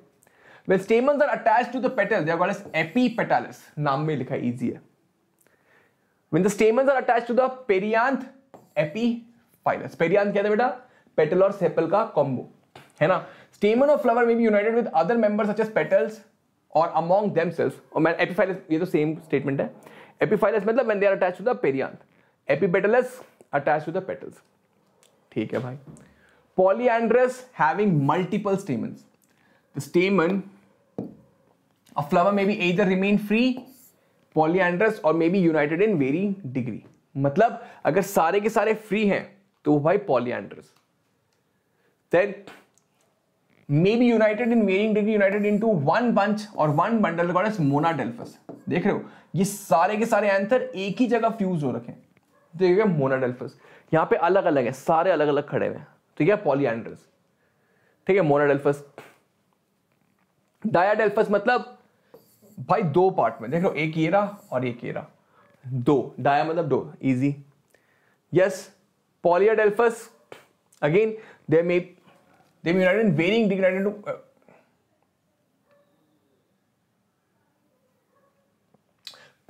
when stamen are attach to the petals या वाले एपी पेटालिस नाम में लिखा इजी है when the stamen are attach to the perianth epiphyllous perianth क्या था बेटा पेटल और सेपल का कॉम्बो है ना stamen of flower may be united with other members such as petals or among themselves और मैं एपिफाइलस ये तो सेम स्टेटमेंट है एपिफाइलस मतलब when they are attached to the perianth epipetalous attached to the petals ठीक है भाई polyandrous having multiple stamens. The stamen of flower may be either remain free polyandrous or may be united in वेरी डिग्री मतलब अगर सारे के सारे फ्री हैं तो वो भाई polyandrous then may be united in varying degree united into one bunch or one bundle called as monadelphous देख रहे हो ये सारे के सारे एंथर एक ही जगह फ्यूज हो रखे हैं ठीक है मोनाडेल्फस यहाँ पे अलग अलग है सारे अलग अलग खड़े हुए हैं तो ठीक है पॉलियंड्रस ठीक है मोनाडेल्फस डायाडेल्फस मतलब भाई दो पार्ट में देख लो एक ये रहा और एक ये रहा दो डाया मतलब दो easy yes polyadelphus again they may they may unite in varying degree unite into uh,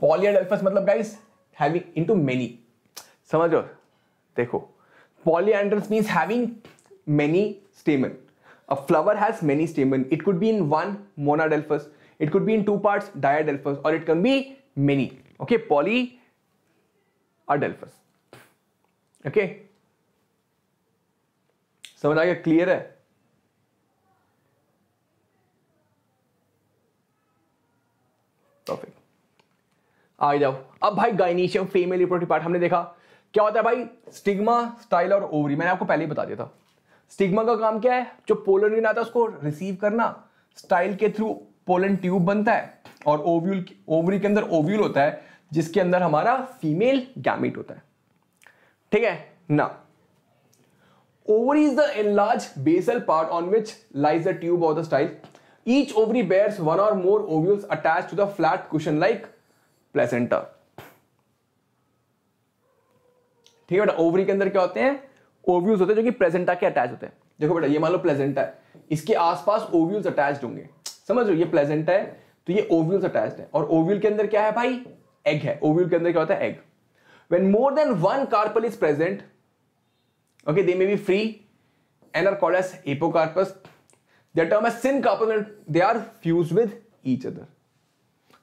polyadelphus having into many samajho dekho polyandrous means having many stamen a flower has many stamen it could be in one monadelphus it could be in two parts diadelphus or it can be many okay poly okay समझ आ गया क्लियर है परफेक्ट आगे जाओ अब भाई गाइनीशियम फीमेल रिप्रोडक्टिव पार्ट हमने देखा क्या होता है भाई स्टिग्मा स्टाइल और ओवरी मैंने आपको पहले ही बता दिया था स्टिग्मा का काम क्या है जो पोलन रीन आता है उसको रिसीव करना स्टाइल के थ्रू पोलन ट्यूब बनता है और ओव्यूल ओवरी के अंदर ओव्यूल होता है जिसके अंदर हमारा फीमेल गैमिट होता है ठीक है ना Ovary is the enlarged basal part on which lies the tube or the style. Each ovary bears one or more ovules attached to the flat cushion like placenta. ठीक है बेटा ओवरी के अंदर क्या होते हैं ओव्यूल्स होते हैं जो कि प्लेजेंटा के अटैच होते हैं देखो बेटा ये मान लो प्लेजेंटा है इसके आसपास ओव्यूल्स अटैच होंगे समझ लो ये प्लेजेंटा है तो ये ओव्यूल्स अटैच है और ओव्यूल के अंदर क्या है भाई एग है ओव्यूल के अंदर क्या होता है egg when more than one carpel is present Okay, they may be free and are called as apocarpus. Their term as syncarpus when they are fused with each other.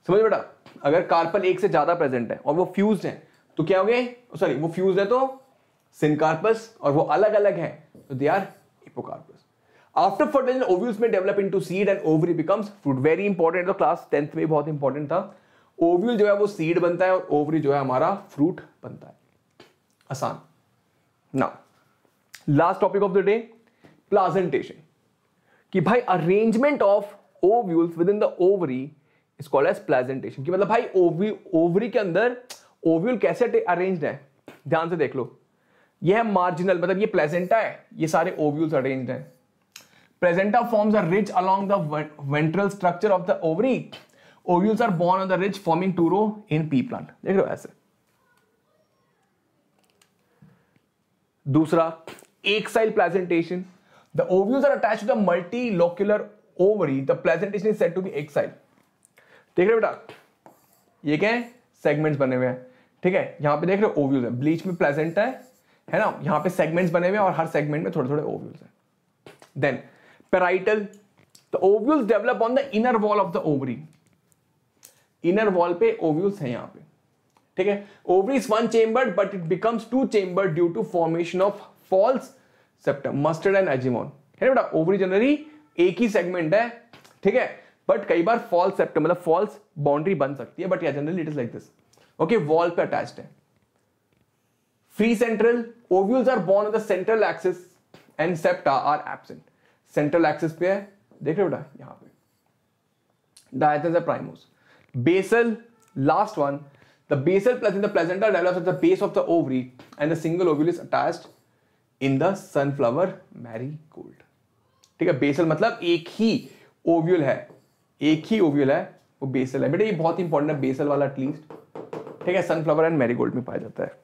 समझ बेटा अगर कार्पल एक से ज्यादा प्रेजेंट है और वो फ्यूज्ड है तो क्या हो गए सॉरी वो फ्यूज है तो सिनकार्पस और वो अलग अलग है तो they are apocarpous after fertilisation ovules में develop into seed and ovary becomes fruit very important तो क्लास टेंथ में बहुत इंपॉर्टेंट था ओव्यूल जो है वो सीड बनता है और ओवरी जो है हमारा फ्रूट बनता है आसान ना last topic of the day placentation कि भाई arrangement of ovules within the ovary is called as placentation कि मतलब भाई ओवी ओवरी के अंदर ओव्यूल कैसे अरेंज है ध्यान से देख लो यह है मार्जिनल मतलब ये प्लेजेंटा है ये सारे ओव्यूल्स अरेंज हैं placenta forms are ridge along the ventral structure of the ovary ovules are borne on the ridge forming two row in pea plant देख लो ऐसे दूसरा axile placentation. The ovules are attached to the multilocular ovary. The placentation is said to be axile. देख रहे बेटा ये क्या है सेगमेंट्स बने हुए हैं ठीक है यहाँ पे देख रहे हो ओव्यूल्स है ब्लीच में प्लेजेंटा है है ना यहाँ पे सेगमेंट्स बने हुए हैं और हर सेगमेंट में थोड़े थोड़े ओव्यूल्स हैं then parietal the ovules develop on the inner wall of the ovary inner wall पे ओव्यूल्स हैं पे ठीक है ovary is one chambered but it becomes two chamber due to formation of false septum mustard and argemone है बेटा ओवरी जनरली एक ही सेगमेंट है ठीक है बट कई बार फॉल्स सेप्टम मतलब फॉल्स बाउंड्री बन सकती है बट या generally it is like this okay wall पे अटैच्ड है free central ovules are borne on the central axis and septa are absent central axis पे है देख रहे बेटा यहां पे Dianthus are primrose basal last one the basal plus in the placenta develops at the base of the ovary and the single ovule is attached in the sunflower marigold ठीक है बेसल मतलब एक ही ओव्यूल है एक ही ओव्यूल है वो बेसल है बेटा ये बहुत इंपॉर्टेंट है बेसल वाला एटलीस्ट ठीक है सनफ्लावर एंड मैरी गोल्ड में पाया जाता है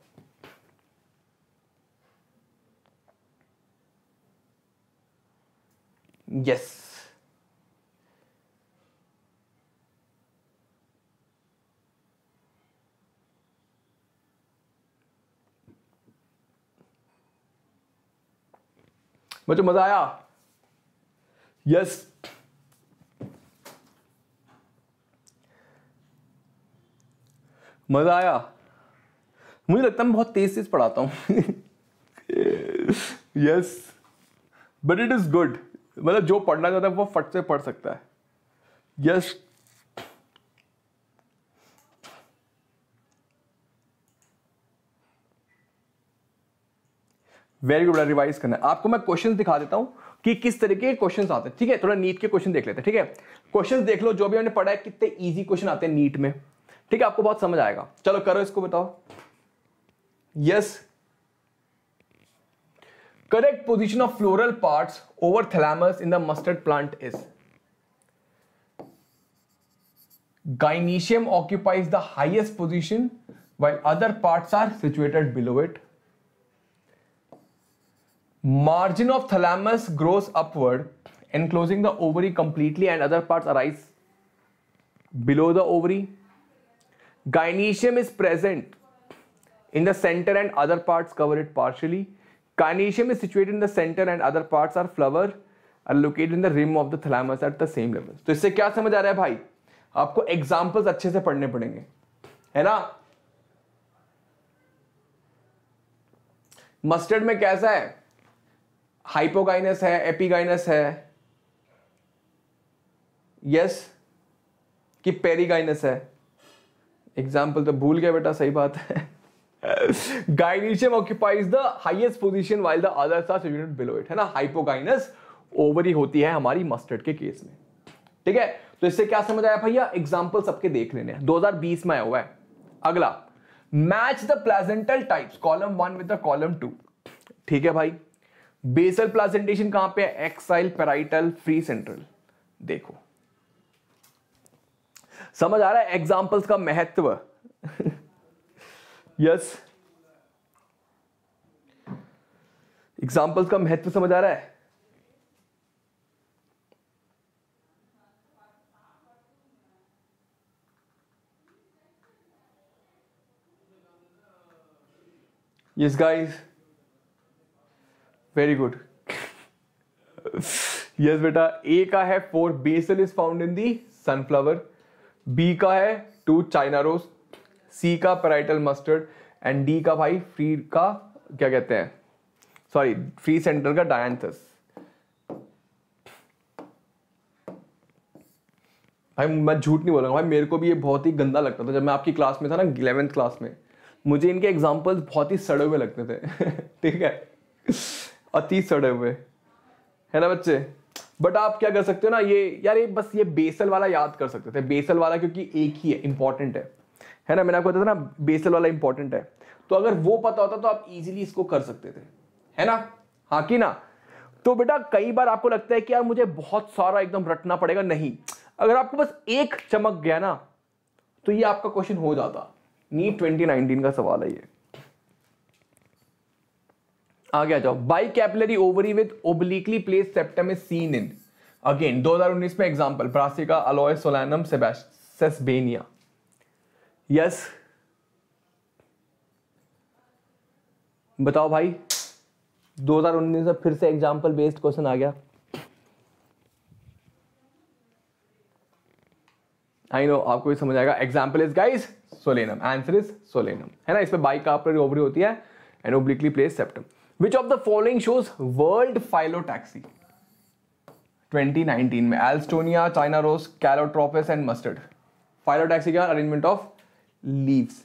यस yes. बच्चों मजा आया यस मजा आया मुझे लगता है मैं बहुत तेज तेज पढ़ाता हूं yes but it is good मतलब जो पढ़ना चाहता है वो फट से पढ़ सकता है yes yes. Very good revise करना आपको मैं क्वेश्चन दिखा देता हूँ कि किस तरीके के क्वेश्चन आते हैं ठीक है थोड़ा नीट के क्वेश्चन देख लेते हैं ठीक है क्वेश्चन देख लो जो भी हमने पढ़ा है कितने ईजी क्वेश्चन आते हैं नीट में ठीक है आपको बहुत समझ आएगा चलो करो इसको बताओ yes correct position of floral part over thalamus in the mustard plant is gynoecium occupies the highest position while other part are situated below it margin of thalamus grows upward enclosing the ovary completely and other parts arise below the ovary gynecium is present in the center and other parts cover it partially gynecium is situated in the center and other parts are flower are located in the rim of the thalamus at the same level तो इससे क्या समझ आ रहा है भाई आपको एग्जाम्पल्स अच्छे से पढ़ने पड़ेंगे है ना मस्टर्ड में कैसा है हाइपोगाइनस है एपीगाइनस है यस कि पेरीगाइनस है एग्जाम्पल तो भूल गया बेटा सही बात है gynoecium occupies the highest position while the other are below it है ना हाइपोगाइनस ओवरी होती है हमारी मस्टर्ड के केस में ठीक है तो इससे क्या समझ आया भैया एग्जाम्पल सबके देख लेने दो हजार बीस में आया हुआ है अगला match the placental types column one with the column two ठीक है भाई बेसल प्लासेंटेशन कहां पे है एक्साइल पेराइटल फ्री सेंट्रल देखो समझ आ रहा है एग्जाम्पल्स का महत्व यस एग्जाम्पल्स का महत्व समझ आ रहा है yes guys very good yes बेटा ए का है four basal is found in the sunflower B का है टू चाइना रोज सी का पेराइटल मस्टर्ड एंड डी का भाई फ्री का क्या कहते हैं सॉरी फ्री सेंटर का डायंथस भाई मैं झूठ नहीं बोल रहा हूँ भाई मेरे को भी ये बहुत ही गंदा लगता था जब मैं आपकी क्लास में था ना इलेवेंथ क्लास में मुझे इनके एग्जाम्पल्स बहुत ही सड़े हुए लगते थे ठीक है अति सड़े हुए है ना बच्चे बट आप क्या कर सकते हो ना ये यार ये बस ये बेसल वाला याद कर सकते थे बेसल वाला क्योंकि एक ही है इंपॉर्टेंट है है ना मैंने आपको बताया था ना बेसल वाला इंपॉर्टेंट है तो अगर वो पता होता तो आप इजीली इसको कर सकते थे है ना हाँ कि ना तो बेटा कई बार आपको लगता है कि यार मुझे बहुत सारा एकदम रटना पड़ेगा नहीं अगर आपको बस एक चमक गया ना तो ये आपका क्वेश्चन हो जाता नीट ट्वेंटी का सवाल है ये आगे आ जाओ bicarpellary ovary with obliquely placed septum is seen in again 2019 में example Brassica allium Solanum Sesbania yes बताओ भाई 2019 में फिर से एग्जाम्पल बेस्ड क्वेश्चन आ गया आई नो आपको भी समझ आएगा example is guys Solanum answer is Solanum है ना इसमें बाई का ओवरी होती है and obliquely placed septum which of the following shows whorled phyllotaxy 2019 में Alstonia China rose Calotropis and mustard phyllotaxy का अरेंजमेंट ऑफ लीव्स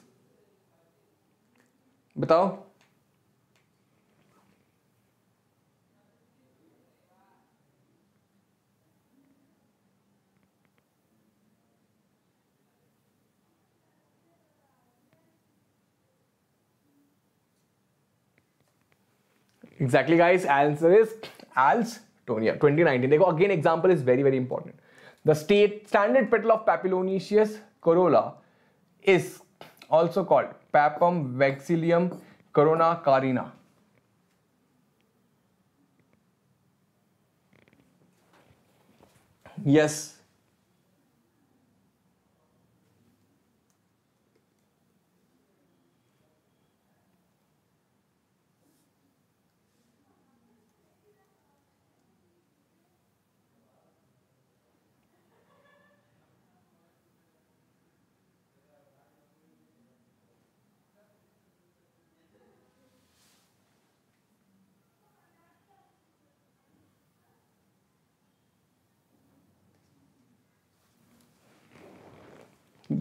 बताओ Exactly guys, answer is Alstonia 2019. They again example is very very important. The state standard petal of Papilionaceous corolla is also called Papum vexillium corona carina. Yes,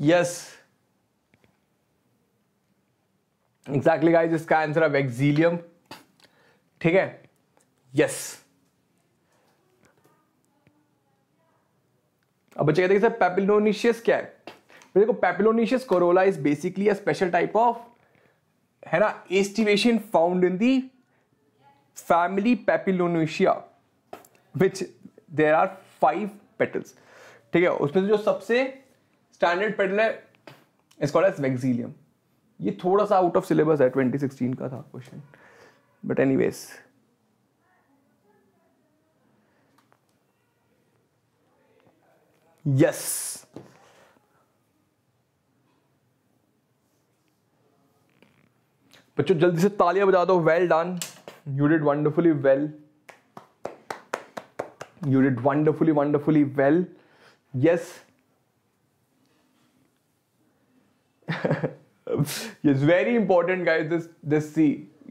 yes exactly guys इसका आंसर अब एक्सिलियम ठीक है यस अब बच्चे कहते हैं सर पेपिलोनिशियस क्या है तो देखो papilionaceous corolla is basically a special type of है ना aestivation found in the family Papilionaceae which there are five petals ठीक है उसमें से जो सबसे स्टैंडर्ड है इस कॉल एज वेक्सिलियम ये थोड़ा सा आउट ऑफ सिलेबस है 2016 का था question but anyways yes बच्चों जल्दी से तालियां बजा दो well done you did wonderfully well you did wonderfully wonderfully well yes is very important guys this this see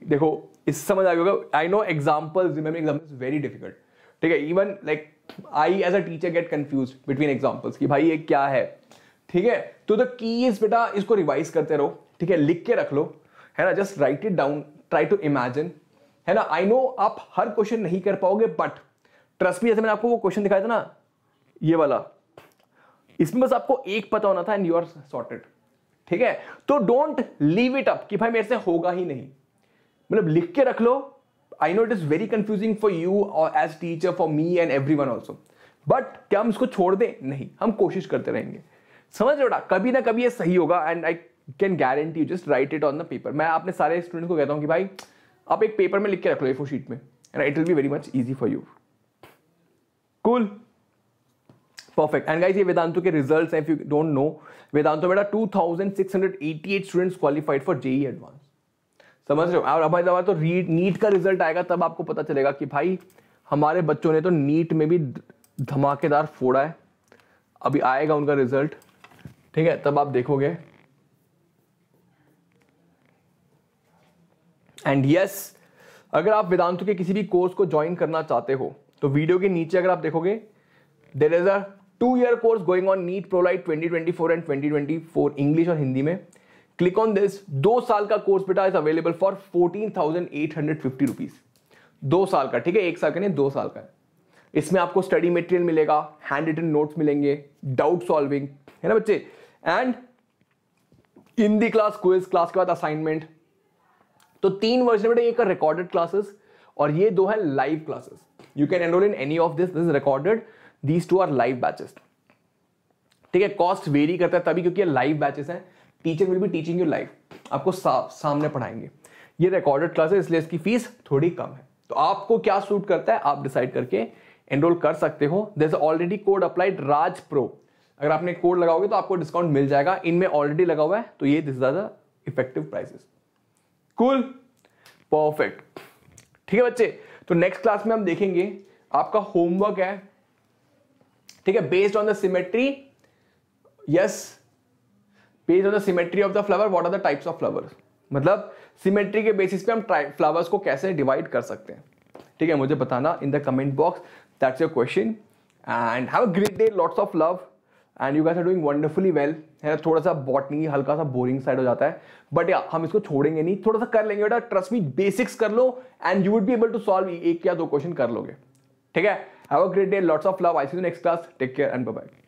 देखो इस समझ आ गया I know examples example is very difficult ठीक है even like I as a teacher get confuse between examples कि भाई ये क्या है ठीक है तो द की इज बेटा इसको रिवाइज करते रहो ठीक है लिख के रख लो है ना just write it down try to imagine है ना आई नो आप हर क्वेश्चन नहीं कर पाओगे बट ट्रस्ट भी जैसे मैंने आपको वो क्वेश्चन दिखाया था ना ये वाला इसमें बस आपको एक पता होना था एंड यू आर सॉर्टेड ठीक है तो डोंट लीव इट अप कि भाई मेरे से होगा ही नहीं मतलब लिख के रख लो I know it is very confusing for you और as teacher for me and everyone also but क्या हम इसको छोड़ दें नहीं हम कोशिश करते रहेंगे समझ लो बेटा कभी ना कभी ये सही होगा and I can guarantee you just write it on the paper मैं अपने सारे स्टूडेंट को कहता हूँ कि भाई आप एक पेपर में लिख के रख लो ए शीट में and it will be very much easy for you cool perfect and guys ये वेदांतु के रिजल्ट हैं if you don't know Vedantu बेटा two thousand six hundred eighty eight students qualified for JEE advance समझ रहे हो और अभी तो रीड नीट का रिजल्ट आएगा तब आपको पता चलेगा कि भाई हमारे बच्चों ने तो नीट में भी धमाकेदार फोड़ा है अभी आएगा उनका रिजल्ट ठीक है तब आप देखोगे एंड यस yes, अगर आप वेदांतु के किसी भी कोर्स को ज्वाइन करना चाहते हो तो वीडियो के नीचे अगर आप देखोगे there is a two year course going on NEET Prolite 2024 and 2024 English और हिंदी में क्लिक ऑन दिस दो साल का कोर्स बेटा is available for fourteen thousand eight hundred fifty rupees दो साल का ठीक है एक साल का नहीं दो साल का इसमें आपको स्टडी मटेरियल मिलेगा हैंड रिटन नोट्स मिलेंगे डाउट सॉल्विंग है ना बच्चे and in the class quiz class के बाद असाइनमेंट तो तीन वर्जन बेटा एक रिकॉर्डेड क्लासेस और ये दो है live classes you can enrol in any of this this recorded these two are live batches ठीक है कॉस्ट वेरी करता है तभी क्योंकि ये लाइव बैचेस हैं टीचर विल भी टीचिंग यू लाइव आपको सा, सामने पढ़ाएंगे ये रिकॉर्डेड क्लास है इसलिए इसकी फीस थोड़ी कम है तो आपको क्या सूट करता है आप डिसाइड करके एनरोल कर सकते हो there already code applied Raj pro अगर आपने कोड लगाओगे तो आपको डिस्काउंट मिल जाएगा इनमें ऑलरेडी लगा हुआ है तो ये this the effective prices cool perfect ठीक है बच्चे तो नेक्स्ट क्लास में हम देखेंगे आपका होमवर्क है ठीक है based on the symmetry yes based on the symmetry of the flower what are the types of flower मतलब सिमेट्री के बेसिस पे हम फ्लावर्स को कैसे डिवाइड कर सकते हैं ठीक है मुझे बताना in the comment box that's your question and have a great day lots of love and you guys are doing wonderfully well है थोड़ा सा बॉटनी हल्का सा बोरिंग साइड हो जाता है बट या हम इसको छोड़ेंगे नहीं थोड़ा सा कर लेंगे बेटा ट्रस्ट मी बेसिक्स कर लो and you would be able to solve एक या दो क्वेश्चन कर लोगे ठीक है Have a great day, lots of love. I see you next class. Take care and bye bye.